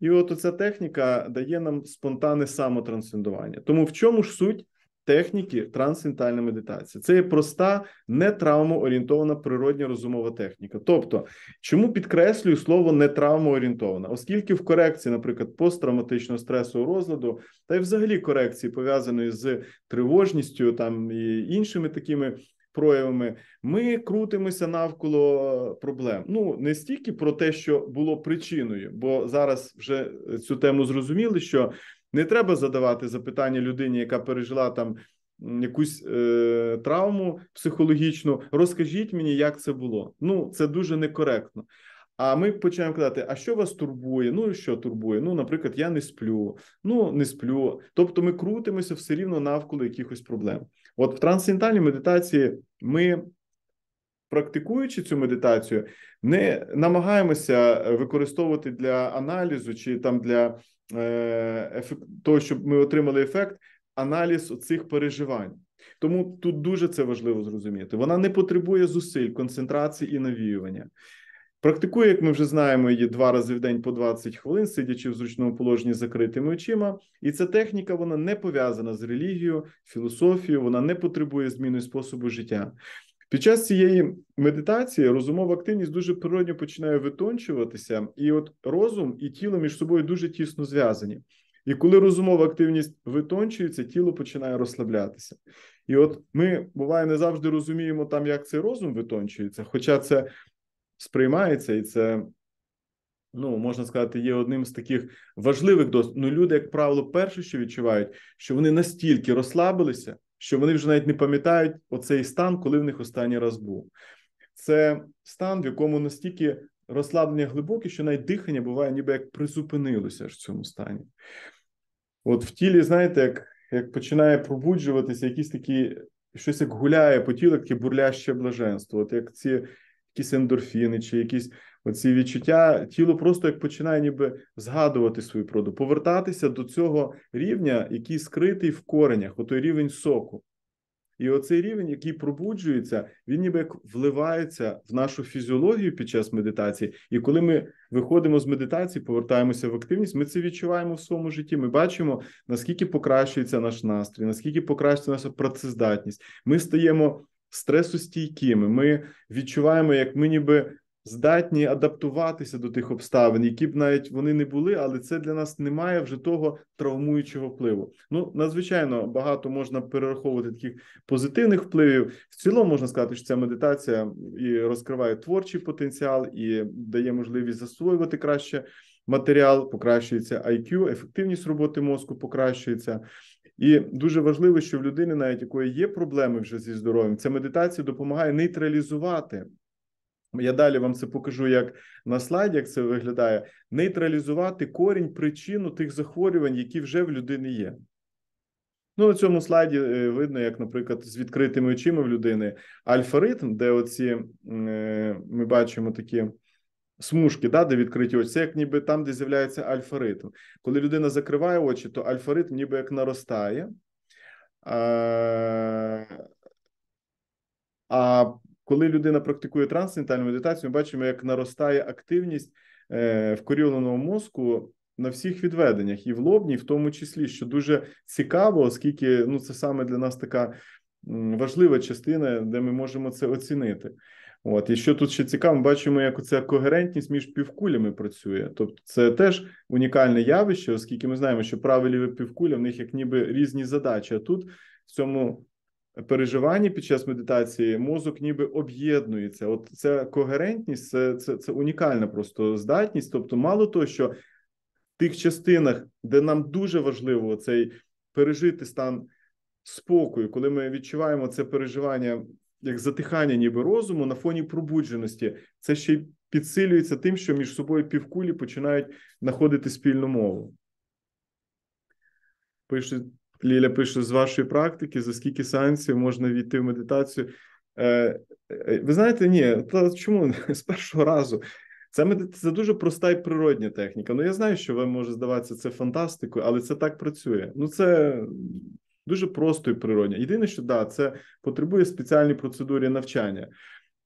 І от ця техніка дає нам спонтанне самотрансцендування. Тому в чому ж суть техніки трансцендентальної медитації? Це є проста, не травмоорієнтована природня розумова техніка. Тобто, чому підкреслюю слово не травмоорієнтована? Оскільки в корекції, наприклад, посттравматичного стресу розладу, та й взагалі корекції пов'язаної з тривожністю там і іншими такими проявами, ми крутимося навколо проблем. Ну не стільки про те, що було причиною, бо зараз вже е, цю тему зрозуміли, що не треба задавати запитання людині, яка пережила там. Якусь е, травму психологічну, розкажіть мені, як це було. Ну, це дуже некоректно. А ми починаємо казати: а що вас турбує? Ну, що турбує? Ну, наприклад, я не сплю, ну не сплю. Тобто, ми крутимося все рівно навколо якихось проблем. От в трансцендентальній медитації ми, практикуючи цю медитацію, не намагаємося використовувати для аналізу чи там для е, того, щоб ми отримали ефект, аналіз цих переживань. Тому тут дуже це важливо зрозуміти. Вона не потребує зусиль, концентрації і навіювання. Практикує, як ми вже знаємо, її два рази в день по 20 хвилин, сидячи в зручному положенні закритими очима. І ця техніка вона не пов'язана з релігією, філософією, вона не потребує зміни способу життя. Під час цієї медитації розумова активність дуже природньо починає витончуватися, і от розум і тіло між собою дуже тісно зв'язані. І коли розумова активність витончується, тіло починає розслаблятися. І от ми буває не завжди розуміємо там, як цей розум витончується, хоча це сприймається, і це ну можна сказати, є одним з таких важливих досвідів. Ну, люди, як правило, перше, що відчувають, що вони настільки розслабилися, що вони вже навіть не пам'ятають оцей стан, коли в них останній раз був. Це стан, в якому настільки розслаблення глибоке, що навіть дихання буває, ніби як призупинилося аж в цьому стані. От в тілі, знаєте, як як починає пробуджуватися якісь такі щось як гуляє по тілу, таке бурляще блаженство. От як ці якісь ендорфіни, чи якісь оці відчуття. Тіло просто як починає ніби згадувати свою природу, повертатися до цього рівня, який скритий в коренях, отой рівень соку. І оцей рівень, який пробуджується, він ніби як вливається в нашу фізіологію під час медитації. І коли ми виходимо з медитації, повертаємося в активність, ми це відчуваємо в своєму житті. Ми бачимо, наскільки покращується наш настрій, наскільки покращується наша працездатність. Ми стаємо стресостійкими. Ми відчуваємо, як ми ніби здатні адаптуватися до тих обставин, які б навіть вони не були, але це для нас не має вже того травмуючого впливу. Ну надзвичайно багато можна перераховувати таких позитивних впливів. В цілому можна сказати, що ця медитація і розкриває творчий потенціал і дає можливість засвоювати краще. Матеріал покращується IQ, ефективність роботи мозку покращується. І дуже важливо, що в людини, навіть якої є проблеми вже зі здоров'ям, ця медитація допомагає нейтралізувати. Я далі вам це покажу, як на слайді, як це виглядає, нейтралізувати корінь причину тих захворювань, які вже в людини є. Ну, на цьому слайді е, видно, як, наприклад, з відкритими очима в людини альфа-ритм, де оці е, ми бачимо такі. Смужки, да, де відкриті очі, це як ніби там, де з'являється альфа-ритм. Коли людина закриває очі, то альфа-ритм ніби як наростає. А а коли людина практикує трансцендентальну медитацію, ми бачимо, як наростає активність е, вкоріленого мозку на всіх відведеннях і в лобній, в тому числі, що дуже цікаво, оскільки ну, це саме для нас така важлива частина, де ми можемо це оцінити. От і що тут ще цікаво, ми бачимо, як оця когерентність між півкулями працює. Тобто, це теж унікальне явище, оскільки ми знаємо, що праві ліві півкуля в них як ніби різні задачі. А тут в цьому переживанні під час медитації мозок ніби об'єднується. От ця когерентність, це, це, це унікальна просто здатність. Тобто, мало того, що в тих частинах, де нам дуже важливо цей пережити стан спокою, коли ми відчуваємо це переживання як затихання, ніби розуму на фоні пробудженості. Це ще й підсилюється тим, що між собою півкулі починають знаходити спільну мову. Пише Ліля пише: з вашої практики, за скільки санкцій можна війти в медитацію. Е, е, Ви знаєте, ні, та чому з першого разу? Це це дуже проста і природня техніка. Ну я знаю, що вам може здаватися це фантастикою, але це так працює. Ну, це дуже просто і природньо. Єдине, що да, це потребує спеціальної процедури навчання.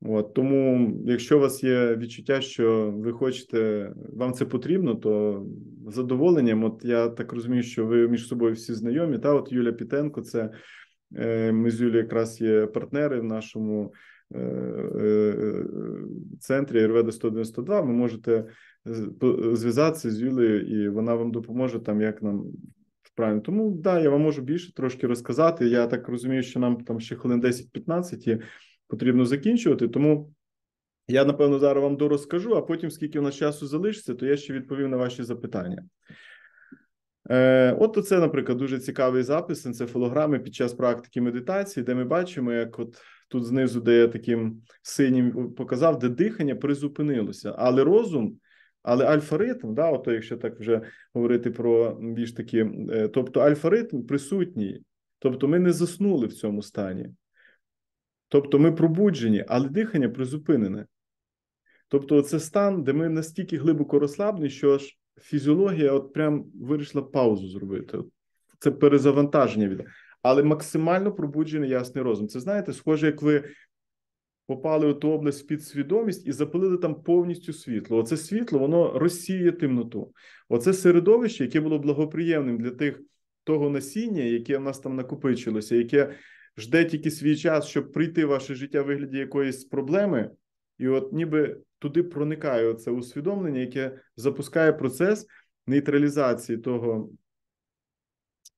От тому, якщо у вас є відчуття, що ви хочете, вам це потрібно, то задоволенням. От я так розумію, що ви між собою всі знайомі. Та от Юля Пітенко, це е, ми з Юлією якраз є партнери в нашому е, е, центрі Ірведа 192. Ви можете зв'язатися з Юлею, і вона вам допоможе там, як нам Правильно, тому да, я вам можу більше трошки розказати. Я так розумію, що нам там ще хвилин 10-15 є, потрібно закінчувати. Тому я напевно зараз вам дорозкажу, а потім, скільки в нас часу залишиться, то я ще відповім на ваші запитання. Е, От це, наприклад, дуже цікавий запис енцефалограми під час практики медитації, де ми бачимо, як от тут знизу, де я таким синім показав, де дихання призупинилося, але розум. Але альфа-ритм, да, ото якщо так вже говорити про більш такі, е, тобто альфа-ритм присутній, тобто ми не заснули в цьому стані. Тобто ми пробуджені, але дихання призупинене. Тобто, це стан, де ми настільки глибоко розслаблені, що аж фізіологія от прям вирішила паузу зробити. Це перезавантаження від. Але максимально пробуджений ясний розум. Це знаєте, схоже, як ви попали у ту область під свідомість і запалили там повністю світло. Оце світло воно розсіє темноту. Оце середовище, яке було благоприємним для тих того насіння, яке в нас там накопичилося, яке жде тільки свій час, щоб прийти в ваше життя в вигляді якоїсь проблеми, і от ніби туди проникає це усвідомлення, яке запускає процес нейтралізації того.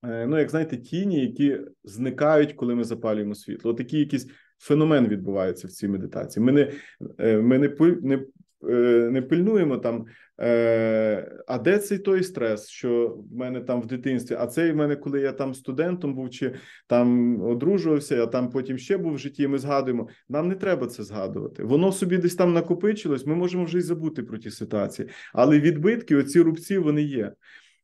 Е, ну, як знаєте, тіні, які зникають, коли ми запалюємо світло. Такі якісь феномен відбувається в цій медитації. Ми не е, ми не, не, е, не пильнуємо там, е, а де цей той стрес, що в мене там в дитинстві, а цей в мене, коли я там студентом був чи там одружувався, я там потім ще був в житті. Ми згадуємо. Нам не треба це згадувати. Воно собі десь там накопичилось. Ми можемо вже й забути про ті ситуації, але відбитки, оці рубці, вони є.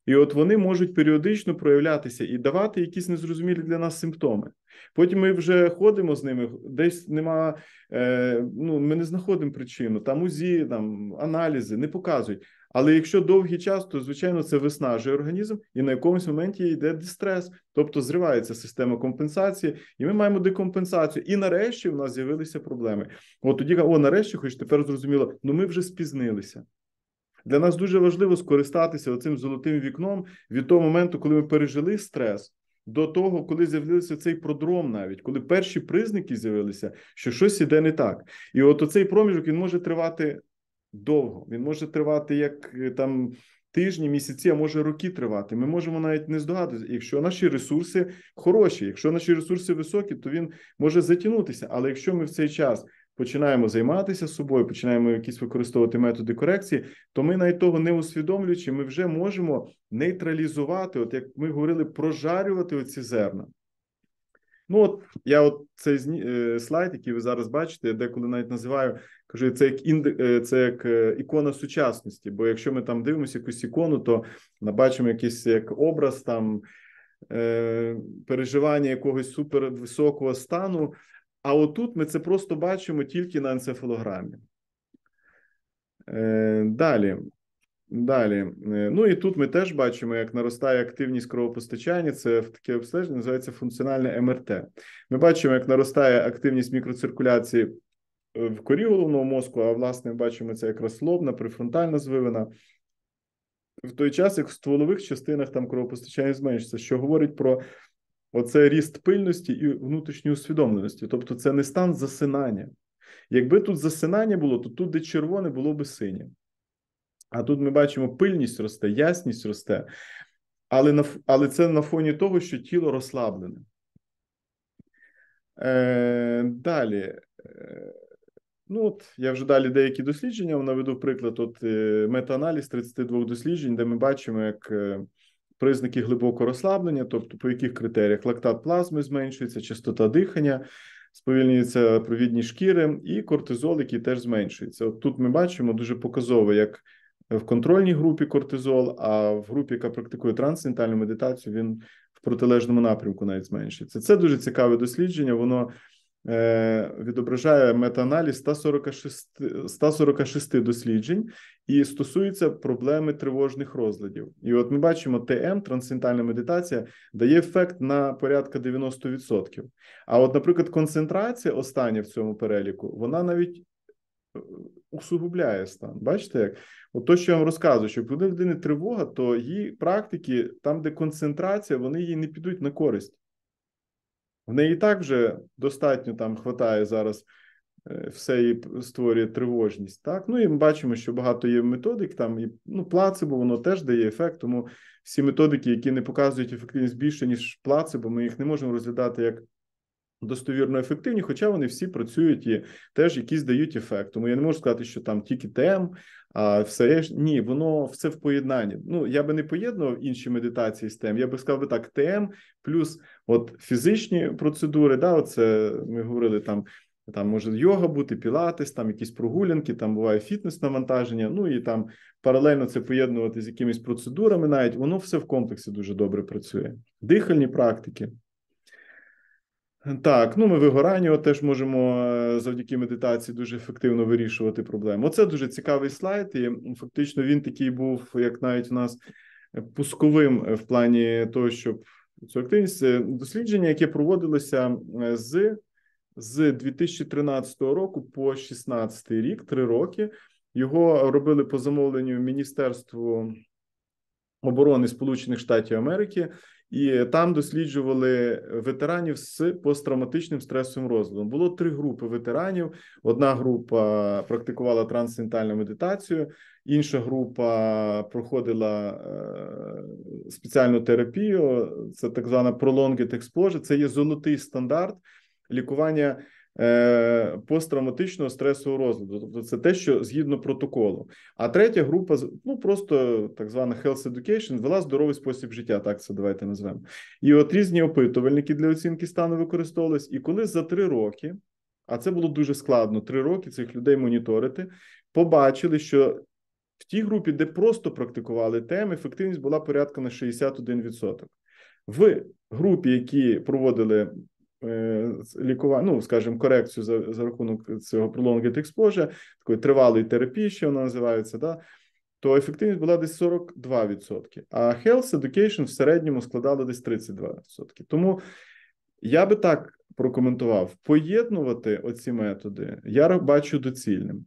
І от вони можуть періодично проявлятися і давати якісь незрозумілі для нас симптоми. Потім ми вже ходимо з ними, десь нема, е, ну ми не знаходимо причину, там УЗІ, там аналізи не показують. Але якщо довгий час, то звичайно це виснажує організм, і на якомусь моменті йде дистрес, тобто зривається система компенсації, і ми маємо декомпенсацію. І нарешті в нас з'явилися проблеми. От тоді о, нарешті, хоч тепер зрозуміло, ну ми вже спізнилися для нас дуже важливо скористатися цим золотим вікном від того моменту, коли ми пережили стрес. До того, коли з'явився цей продром, навіть коли перші признаки з'явилися, що щось іде не так, і от оцей проміжок він може тривати довго. Він може тривати як е, там тижні, місяці, а може роки тривати. Ми можемо навіть не здогадуватися. Якщо наші ресурси хороші, якщо наші ресурси високі, то він може затягнутися. Але якщо ми в цей час починаємо займатися собою, починаємо якісь використовувати методи корекції, то ми навіть того не усвідомлюючи, ми вже можемо нейтралізувати, от як ми говорили, прожарювати оці зерна. Ну, от я от цей е, слайд, який ви зараз бачите, я деколи навіть називаю, кажу, це як інд... Е, це як е, ікона сучасності. Бо якщо ми там дивимося якусь ікону, то бачимо якийсь як образ там переживання якогось супервисокого стану. А отут ми це просто бачимо тільки на енцефалограмі. Е, далі. Далі. Е, ну і тут ми теж бачимо, як наростає активність кровопостачання. Це таке обстеження називається функціональне МРТ. Ем ми бачимо, як наростає активність мікроциркуляції е, в корі головного мозку, а власне ми бачимо це якраз лобна, прифронтальна звивина. В той час, як в стволових частинах там кровопостачання зменшиться, що говорить про оце ріст пильності і внутрішньої усвідомленості. Тобто, це не стан засинання. Якби тут засинання було, то тут, де червоне, було би синє. А тут ми бачимо, пильність росте, ясність росте, але на, але це на фоні того, що тіло розслаблене. Е, Далі. Е, ну, от я вже далі деякі дослідження наведу приклад. От е, метааналіз 32 досліджень, де ми бачимо, як е, признаки глибокого розслаблення, тобто по яких критеріях лактат плазми зменшується, частота дихання, сповільнюється провідні шкіри, і кортизол, який теж зменшується. От тут ми бачимо дуже показово, як в контрольній групі кортизол, а в групі, яка практикує трансцентальну медитацію, він в протилежному напрямку навіть зменшується. Це дуже цікаве дослідження. Воно Е, відображає метааналіз 146 146 досліджень і стосується проблеми тривожних розладів. І от ми бачимо, ТМ, трансцендентальна медитація, дає ефект на порядка 90%. А от, наприклад, концентрація остання в цьому переліку, вона навіть е, усугубляє стан. Бачите, як? От то, що я вам розказую, що коли людини тривога, то її практики, там, де концентрація, вони їй не підуть на користь. В неї так вже достатньо там хватає зараз е, все і створює тривожність. Так? Ну і ми бачимо, що багато є методик там, і ну, плацебо воно теж дає ефект. Тому всі методики, які не показують ефективність більше, ніж плацебо, ми їх не можемо розглядати як достовірно ефективні, хоча вони всі працюють і теж якісь дають ефект. Тому я не можу сказати, що там тільки ТМ, а все ні, воно все в поєднанні. Ну я би не поєднував інші медитації з ТЕМ. Я би сказав би так: ТМ плюс от фізичні процедури. Да, оце ми говорили там. Там може йога бути, пілатес, там якісь прогулянки, там буває фітнес навантаження. Ну і там паралельно це поєднувати з якимись процедурами, навіть воно все в комплексі дуже добре працює. Дихальні практики. Так, ну ми вигорання теж можемо е, завдяки медитації дуже ефективно вирішувати проблему. Оце дуже цікавий слайд, і фактично він такий був, як навіть у нас е, пусковим е, в плані того, щоб цю активність дослідження, яке проводилося з з 2013 року по 2016 рік, три роки. Його робили по замовленню Міністерству оборони Сполучених Штатів Америки і там досліджували ветеранів з посттравматичним стресовим розладом. Було три групи ветеранів: одна група практикувала трансцендентальну медитацію, інша група проходила е, спеціальну терапію. Це так звана prolonged exposure, Це є золотий стандарт лікування. Е, посттравматичного стресового розладу, тобто це те, що згідно протоколу. А третя група ну просто так звана health education, вела здоровий спосіб життя. Так це давайте назвемо. І от різні опитувальники для оцінки стану використовувались. І коли за три роки, а це було дуже складно, три роки цих людей моніторити, побачили, що в тій групі, де просто практикували теми, ефективність була порядка на 61%. В групі, які проводили Е, лікування, ну скажімо, корекцію за за рахунок цього prolonged exposure, такої тривалої терапії, що вона називається, да, то ефективність була десь 42%, а health education в середньому складала десь 32%. Тому я би так прокоментував: поєднувати оці методи я бачу доцільним.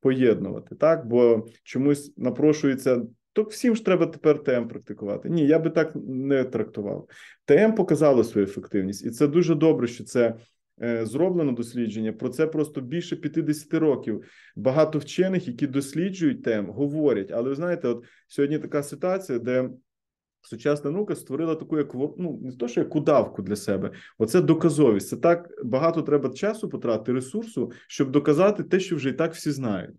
Поєднувати так, бо чомусь напрошується то всім ж треба тепер ТМ практикувати. Ні, я би так не трактував. ТМ показало свою ефективність, і це дуже добре, що це. Е, зроблено дослідження про це просто більше 50 років. Багато вчених, які досліджують тем, говорять. Але ви знаєте, от сьогодні така ситуація, де сучасна наука створила таку, як ну, не то, що як удавку для себе. Оце доказовість. Це так багато треба часу потратити ресурсу, щоб доказати те, що вже і так всі знають.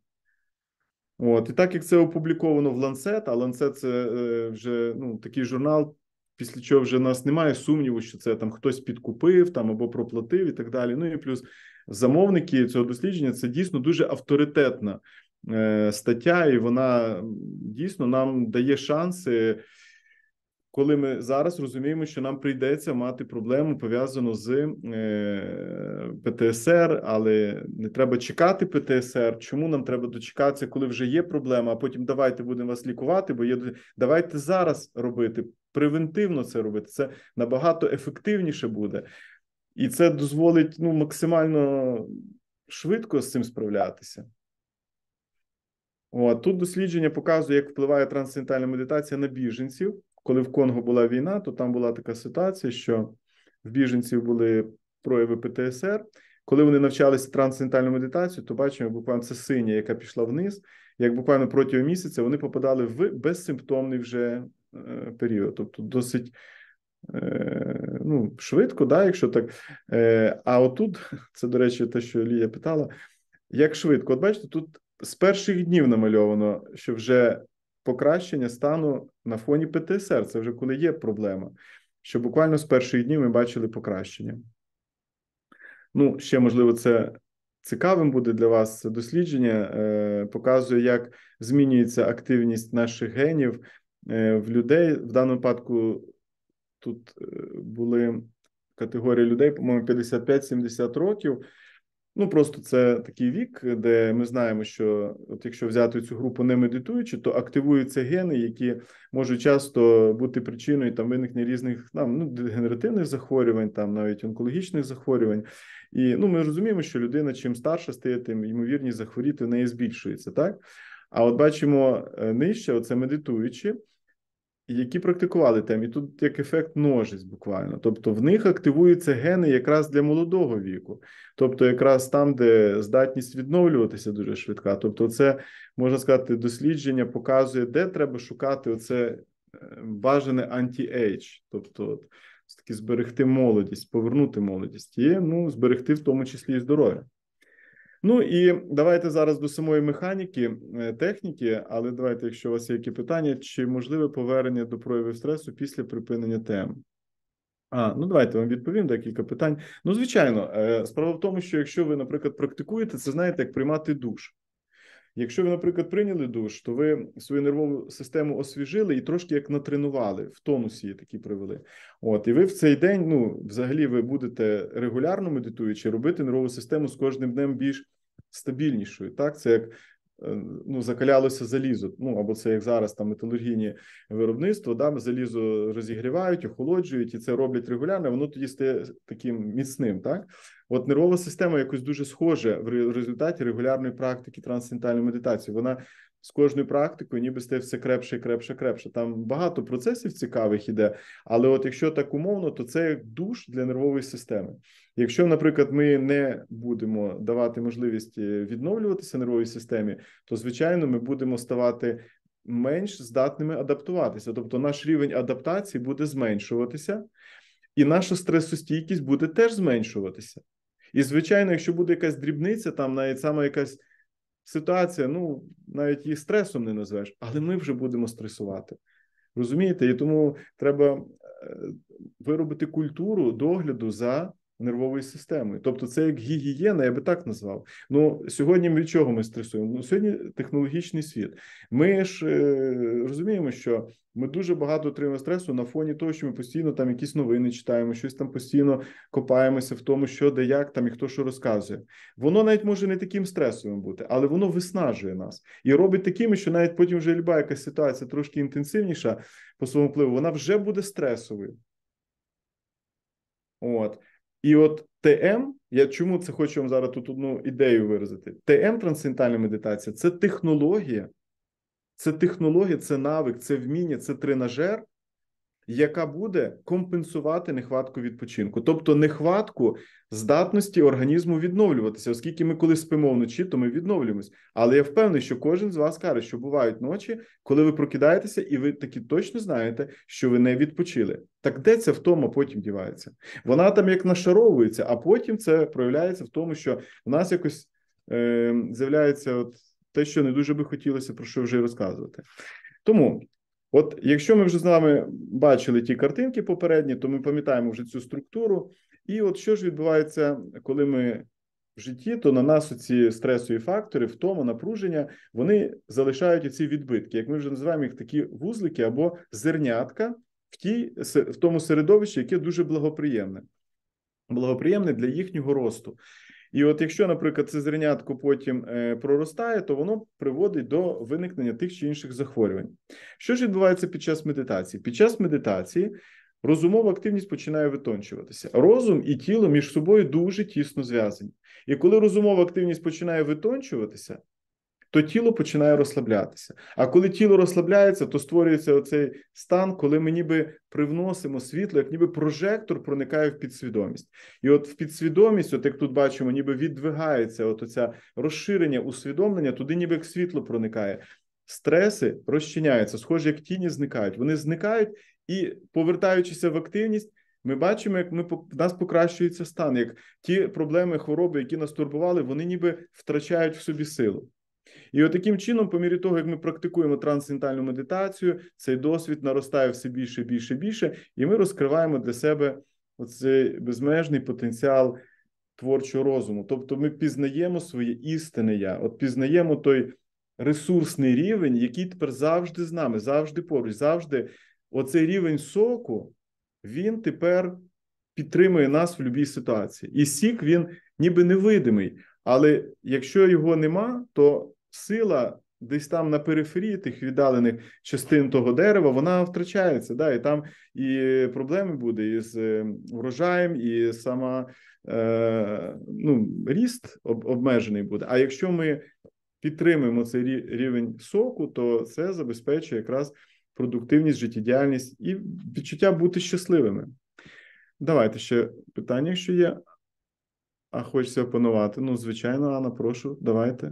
От і так як це опубліковано в Ланцет, а Ланцет це е, вже ну такий журнал, після чого вже нас немає сумніву, що це там хтось підкупив там або проплатив і так далі. Ну і плюс замовники цього дослідження це дійсно дуже авторитетна е, стаття, і вона дійсно нам дає шанси коли ми зараз розуміємо, що нам прийдеться мати проблему пов'язану з е, ПТСР, але не треба чекати ПТСР. Чому нам треба дочекатися, коли вже є проблема? А потім давайте будемо вас лікувати, бо є давайте зараз робити превентивно це робити. Це набагато ефективніше буде, і це дозволить ну максимально швидко з цим справлятися. О, тут дослідження показує, як впливає трансцендентальна медитація на біженців коли в Конго була війна, то там була така ситуація, що в біженців були прояви ПТСР. Коли вони навчалися трансцендентальну медитацію, то бачимо буквально це синя, яка пішла вниз. Як буквально протягом місяця вони попадали в безсимптомний вже е, період, тобто досить е, ну, швидко, да, якщо так. Е, а отут це, до речі, те, що Лія питала: як швидко, от бачите, тут з перших днів намальовано, що вже покращення стану на фоні ПТСР. Це вже коли є проблема. Що буквально з перших днів ми бачили покращення. Ну, ще можливо, це цікавим буде для вас дослідження. Е, показує, як змінюється активність наших генів е, в людей. В даному випадку тут е, були категорії людей, по-моєму, 55-70 років. Ну просто це такий вік, де ми знаємо, що от якщо взяти цю групу не медитуючи, то активуються гени, які можуть часто бути причиною там виникнення різних там ну дегенеративних захворювань, там навіть онкологічних захворювань. І ну ми розуміємо, що людина чим старша стає, тим ймовірність захворіти в неї збільшується, так. А от бачимо е, нижче, оце медитуючи які практикували тем, і тут як ефект множість буквально. Тобто в них активуються гени якраз для молодого віку, тобто якраз там, де здатність відновлюватися дуже швидка. Тобто, це можна сказати, дослідження показує, де треба шукати оце е, бажане антіейдж, тобто таки зберегти молодість, повернути молодість і ну, зберегти в тому числі і здоров'я. Ну і давайте зараз до самої механіки, е, техніки. Але давайте, якщо у вас є які питання, чи можливе повернення до проявів стресу після припинення ТМ? А, ну давайте вам відповім декілька питань. Ну, звичайно, е, справа в тому, що якщо ви, наприклад, практикуєте, це знаєте, як приймати душ. Якщо ви, наприклад, прийняли душ, то ви свою нервову систему освіжили і трошки як натренували, в тонусі такі привели. От і ви в цей день, ну взагалі, ви будете регулярно медитуючи, робити нервову систему з кожним днем більш стабільнішою. Так, це як е, ну, закалялося залізо. Ну або це як зараз там металургійні виробництво, да, залізо розігрівають, охолоджують і це роблять регулярно. Воно тоді стає таким міцним, так. От нервова система якось дуже схожа в результаті регулярної практики трансцендентальної медитації. Вона з кожною практикою, ніби стає все крепше, і крепше, крепше. Там багато процесів цікавих іде, але от якщо так умовно, то це як душ для нервової системи. Якщо, наприклад, ми не будемо давати можливість е, відновлюватися нервовій системі, то звичайно ми будемо ставати. Менш здатними адаптуватися, тобто наш рівень адаптації буде зменшуватися, і наша стресостійкість буде теж зменшуватися. І, звичайно, якщо буде якась дрібниця, там навіть сама якась ситуація, ну навіть її стресом не назвеш, але ми вже будемо стресувати. Розумієте? І тому треба е, виробити культуру догляду за нервової системи. Тобто, це як гігієна, я би так назвав. Ну сьогодні від чого ми стресуємо? Ну сьогодні технологічний світ. Ми ж е, розуміємо, що ми дуже багато отримуємо стресу на фоні того, що ми постійно там якісь новини читаємо, щось там постійно копаємося в тому, що де як там і хто що розказує. Воно навіть може не таким стресовим бути, але воно виснажує нас і робить такими, що навіть потім вже люба якась ситуація трошки інтенсивніша по своєму впливу, вона вже буде стресовою. От і от ТМ, я чому це хочу вам зараз тут одну ідею виразити. ТМ трансцендентальна медитація це технологія, це технологія, це навик, це вміння, це тренажер, яка буде компенсувати нехватку відпочинку, тобто нехватку здатності організму відновлюватися, оскільки ми, коли спимо вночі, то ми відновлюємось. Але я впевнений, що кожен з вас каже, що бувають ночі, коли ви прокидаєтеся, і ви таки точно знаєте, що ви не відпочили. Так де ця втома потім дівається? Вона там як нашаровується, а потім це проявляється в тому, що в нас якось е, з'являється от те, що не дуже би хотілося про що вже розказувати. Тому От якщо ми вже з вами бачили ті картинки попередні, то ми пам'ятаємо вже цю структуру. І от що ж відбувається, коли ми в житті, то на нас ці стресові фактори, втома, напруження, вони залишають ці відбитки, як ми вже називаємо їх такі вузлики або зернятка в тій, в тому середовищі, яке дуже благоприємне. Благоприємне для їхнього росту. І от якщо, наприклад, це зернятко потім е, проростає, то воно приводить до виникнення тих чи інших захворювань. Що ж відбувається під час медитації? Під час медитації розумова активність починає витончуватися. Розум і тіло між собою дуже тісно зв'язані. І коли розумова активність починає витончуватися, то тіло починає розслаблятися. А коли тіло розслабляється, то створюється оцей стан, коли ми ніби привносимо світло, як ніби прожектор проникає в підсвідомість. І от в підсвідомість, от як тут бачимо, ніби віддвигається от оця розширення усвідомлення, туди ніби як світло проникає. Стреси розчиняються, схоже, як тіні зникають. Вони зникають і, повертаючися в активність, ми бачимо, як ми в нас покращується стан, як ті проблеми, хвороби, які нас турбували, вони ніби втрачають в собі силу. І от таким чином, по мірі того, як ми практикуємо трансцендентальну медитацію, цей досвід наростає все більше, більше, більше, і ми розкриваємо для себе оцей безмежний потенціал творчого розуму. Тобто, ми пізнаємо своє істинне я, от пізнаємо той ресурсний рівень, який тепер завжди з нами, завжди поруч, завжди оцей рівень соку, він тепер підтримує нас в будь-якій ситуації. І сік він ніби невидимий, але якщо його нема, то сила десь там на периферії тих віддалених частин того дерева, вона втрачається. Да? І там і проблеми буде із е, врожаєм, і сама е, ну, ріст обмежений буде. А якщо ми підтримуємо цей рівень соку, то це забезпечує якраз продуктивність, життєдіяльність і відчуття бути щасливими. Давайте ще питання, якщо є. А хочеться опанувати. Ну, звичайно, Анна, прошу, давайте.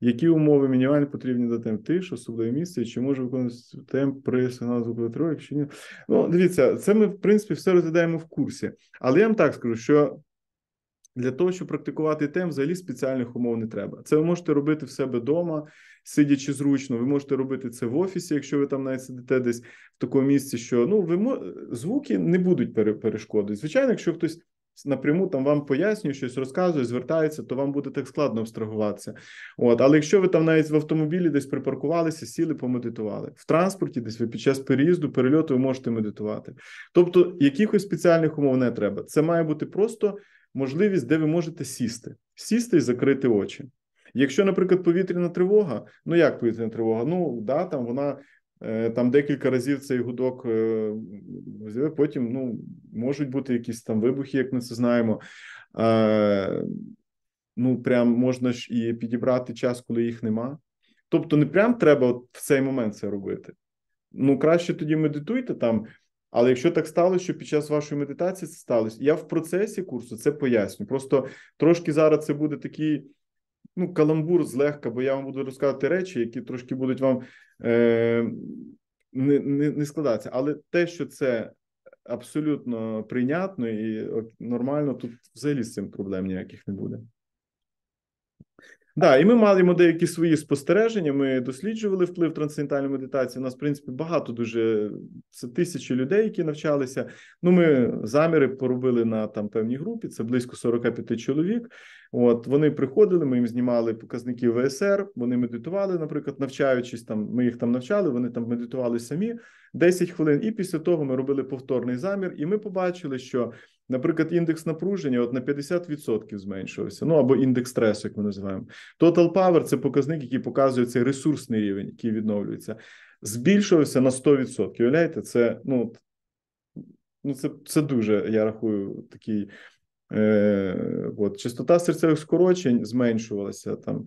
Які умови мінімально потрібні для темп тишу, особливе місце, чи може виконуватися темп при сигналу звуковетру, якщо ні? Ну, дивіться, це ми, в принципі, все розглядаємо в курсі. Але я вам так скажу, що для того, щоб практикувати темп, взагалі спеціальних умов не треба. Це ви можете робити в себе вдома, сидячи зручно, ви можете робити це в офісі, якщо ви там навіть сидите десь в такому місці, що ну ви звуки не будуть перешкодою. Звичайно, якщо хтось напряму там вам пояснює щось, розказує, звертається, то вам буде так складно абстрагуватися. От, але якщо ви там навіть в автомобілі десь припаркувалися, сіли, помедитували в транспорті, десь ви під час переїзду, перельоту ви можете медитувати. Тобто, якихось спеціальних умов не треба. Це має бути просто можливість, де ви можете сісти, сісти і закрити очі. Якщо, наприклад, повітряна тривога, ну як повітряна тривога? Ну да, там вона Е, там декілька разів цей гудок е, з'явив. потім ну, можуть бути якісь там вибухи, як ми це знаємо. Ну, прям можна ж і підібрати час, коли їх нема. Тобто, не прям треба от в цей момент це робити. Ну, краще тоді медитуйте там. Але якщо так сталося, що під час вашої медитації це сталося, я в процесі курсу це поясню. Просто трошки зараз це буде такий ну, каламбур злегка, бо я вам буду розказати речі, які трошки будуть вам е, не, не, не складатися. Але те, що це абсолютно прийнятно і нормально, тут взагалі з цим проблем ніяких не буде. Да, і ми маємо деякі свої спостереження. Ми досліджували вплив трансцендентальної медитації. У нас в принципі багато дуже це тисячі людей, які навчалися. Ну, ми заміри поробили на там певній групі. Це близько 45 чоловік. От вони приходили, ми їм знімали показники ВСР. Вони медитували, наприклад, навчаючись там. Ми їх там навчали. Вони там медитували самі 10 хвилин. І після того ми робили повторний замір, і ми побачили, що Наприклад, індекс напруження от на 50% зменшувався, ну або індекс стресу, як ми називаємо. Total power – це показник, який показує цей ресурсний рівень, який відновлюється, збільшився на 100%. Уявляєте, це ну, ну це, це дуже я рахую такий Е, от, Частота серцевих скорочень зменшувалася там.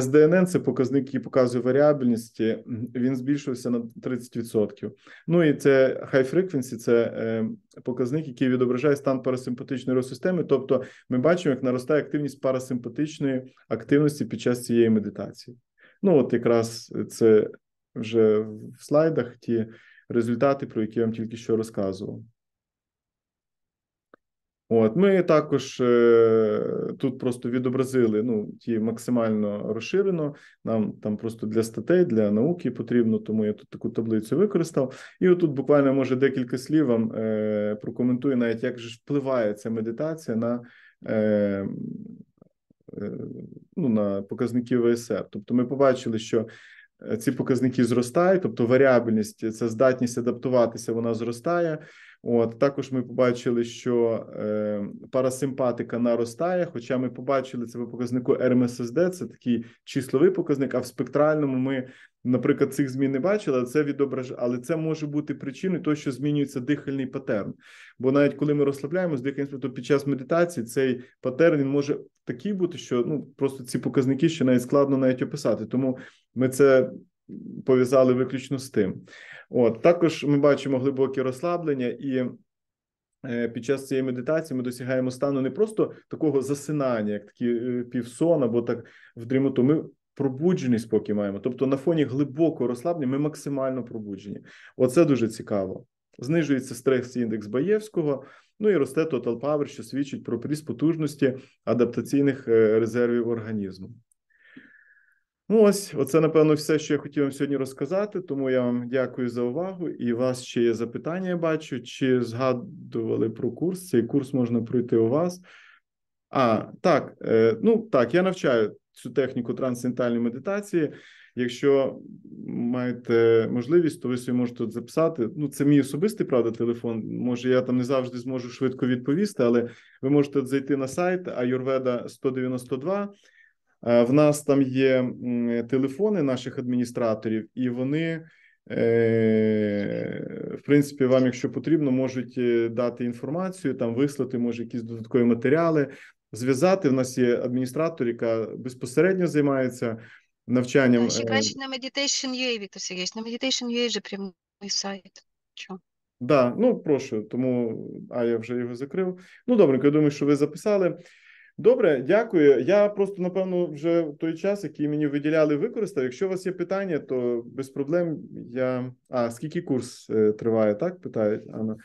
СДНН це показник, який показує варіабельність, е, він збільшився на 30%. Ну і це high frequency, це е, показник, який відображає стан парасимпатичної системи. Тобто, ми бачимо, як наростає активність парасимпатичної активності під час цієї медитації. Ну, от якраз це вже в слайдах ті результати, про які я вам тільки що розказував. От ми також е, тут просто відобразили ну ті максимально розширено. Нам там просто для статей, для науки потрібно, тому я тут таку таблицю використав. І отут буквально може декілька слів вам е, прокоментую, навіть як ж впливає ця медитація на. Е, ну, на показники ВСР. Тобто ми побачили, що ці показники зростають, тобто варіабельність, ця здатність адаптуватися, вона зростає. От також ми побачили, що е, парасимпатика наростає. Хоча ми побачили це по показнику РМССД, це такий числовий показник. А в спектральному ми, наприклад, цих змін не бачили. але Це відображає, але це може бути причиною того, що змінюється дихальний патерн. Бо навіть коли ми розслабляємось, дихальний то під час медитації цей патерн він може такий бути, що ну просто ці показники ще навіть складно навіть описати. Тому ми це пов'язали виключно з тим. От також ми бачимо глибоке розслаблення і. Е, під час цієї медитації ми досягаємо стану не просто такого засинання, як такі е, півсон або так в дрімоту. Ми пробуджений спокій маємо. Тобто на фоні глибокого розслаблення ми максимально пробуджені. Оце дуже цікаво. Знижується стрес індекс Баєвського, ну і росте тотал павер, що свідчить про пріс потужності адаптаційних е, резервів організму. Ну, ось, оце напевно все, що я хотів вам сьогодні розказати. Тому я вам дякую за увагу. І у вас ще є запитання. Я бачу, чи згадували про курс? Цей курс можна пройти у вас. А так, е, ну так, я навчаю цю техніку трансцентальної медитації. Якщо маєте можливість, то ви собі можете записати. Ну, це мій особистий правда телефон. Може, я там не завжди зможу швидко відповісти, але ви можете зайти на сайт Ayurveda 192 Е, в нас там є телефони наших адміністраторів, і вони, е, в принципі, вам, якщо потрібно, можуть е, дати інформацію, там вислати, може, якісь додаткові матеріали, зв'язати. В нас є адміністратор, яка безпосередньо займається навчанням. Да, ще краще на Meditation.ua, Віктор Сергійович, на Meditation.ua вже прямий сайт. Так, Да, ну прошу, тому а я вже його закрив. Ну, добре, я думаю, що ви записали. Добре, дякую. Я просто напевно вже той час, який мені виділяли, використав. Якщо у вас є питання, то без проблем я. А скільки курс е, триває? Так питають Анна.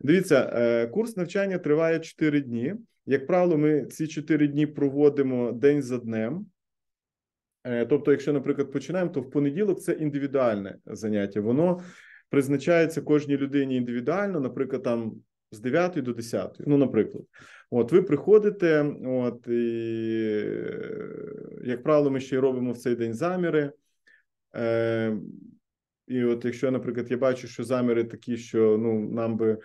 Дивіться, е, курс навчання триває 4 дні. Як правило, ми ці 4 дні проводимо день за днем. Е, тобто, якщо, наприклад, починаємо, то в понеділок це індивідуальне заняття. Воно призначається кожній людині індивідуально. Наприклад, там з 9 до 10, ну, наприклад. От ви приходите, от і, як правило, ми ще й робимо в цей день заміри. Е, І от, якщо, наприклад, я бачу, що заміри такі, що ну нам би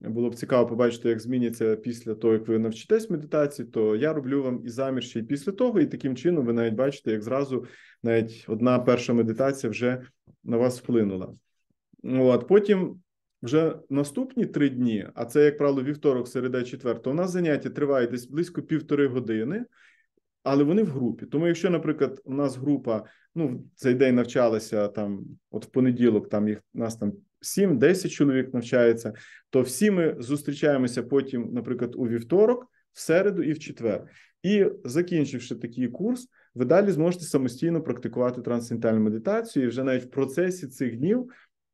було б цікаво побачити, як зміняться після того, як ви навчитесь медитації, то я роблю вам і замір ще й після того, і таким чином ви навіть бачите, як зразу навіть одна перша медитація вже на вас вплинула. От потім. Вже наступні три дні, а це, як правило, вівторок, середа, четвер, то у нас заняття триває десь близько півтори години, але вони в групі. Тому, якщо, наприклад, у нас група, ну цей день навчалася там, от в понеділок, там їх нас там сім-десять чоловік навчається, то всі ми зустрічаємося потім, наприклад, у вівторок, в середу і в четвер. І закінчивши такий курс, ви далі зможете самостійно практикувати трансцендентальну медитацію і вже навіть в процесі цих днів.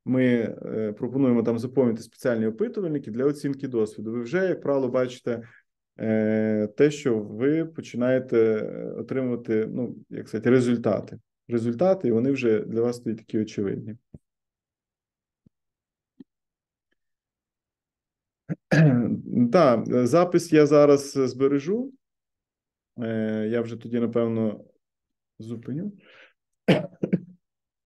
Ми е, пропонуємо там заповнити спеціальні опитувальники для оцінки досвіду. Ви вже, як правило, бачите е, те, що ви починаєте е, отримувати, ну як сказати, результати. Результати, і вони вже для вас стоять такі очевидні. Так, запис я зараз збережу. Я вже тоді, напевно, зупиню.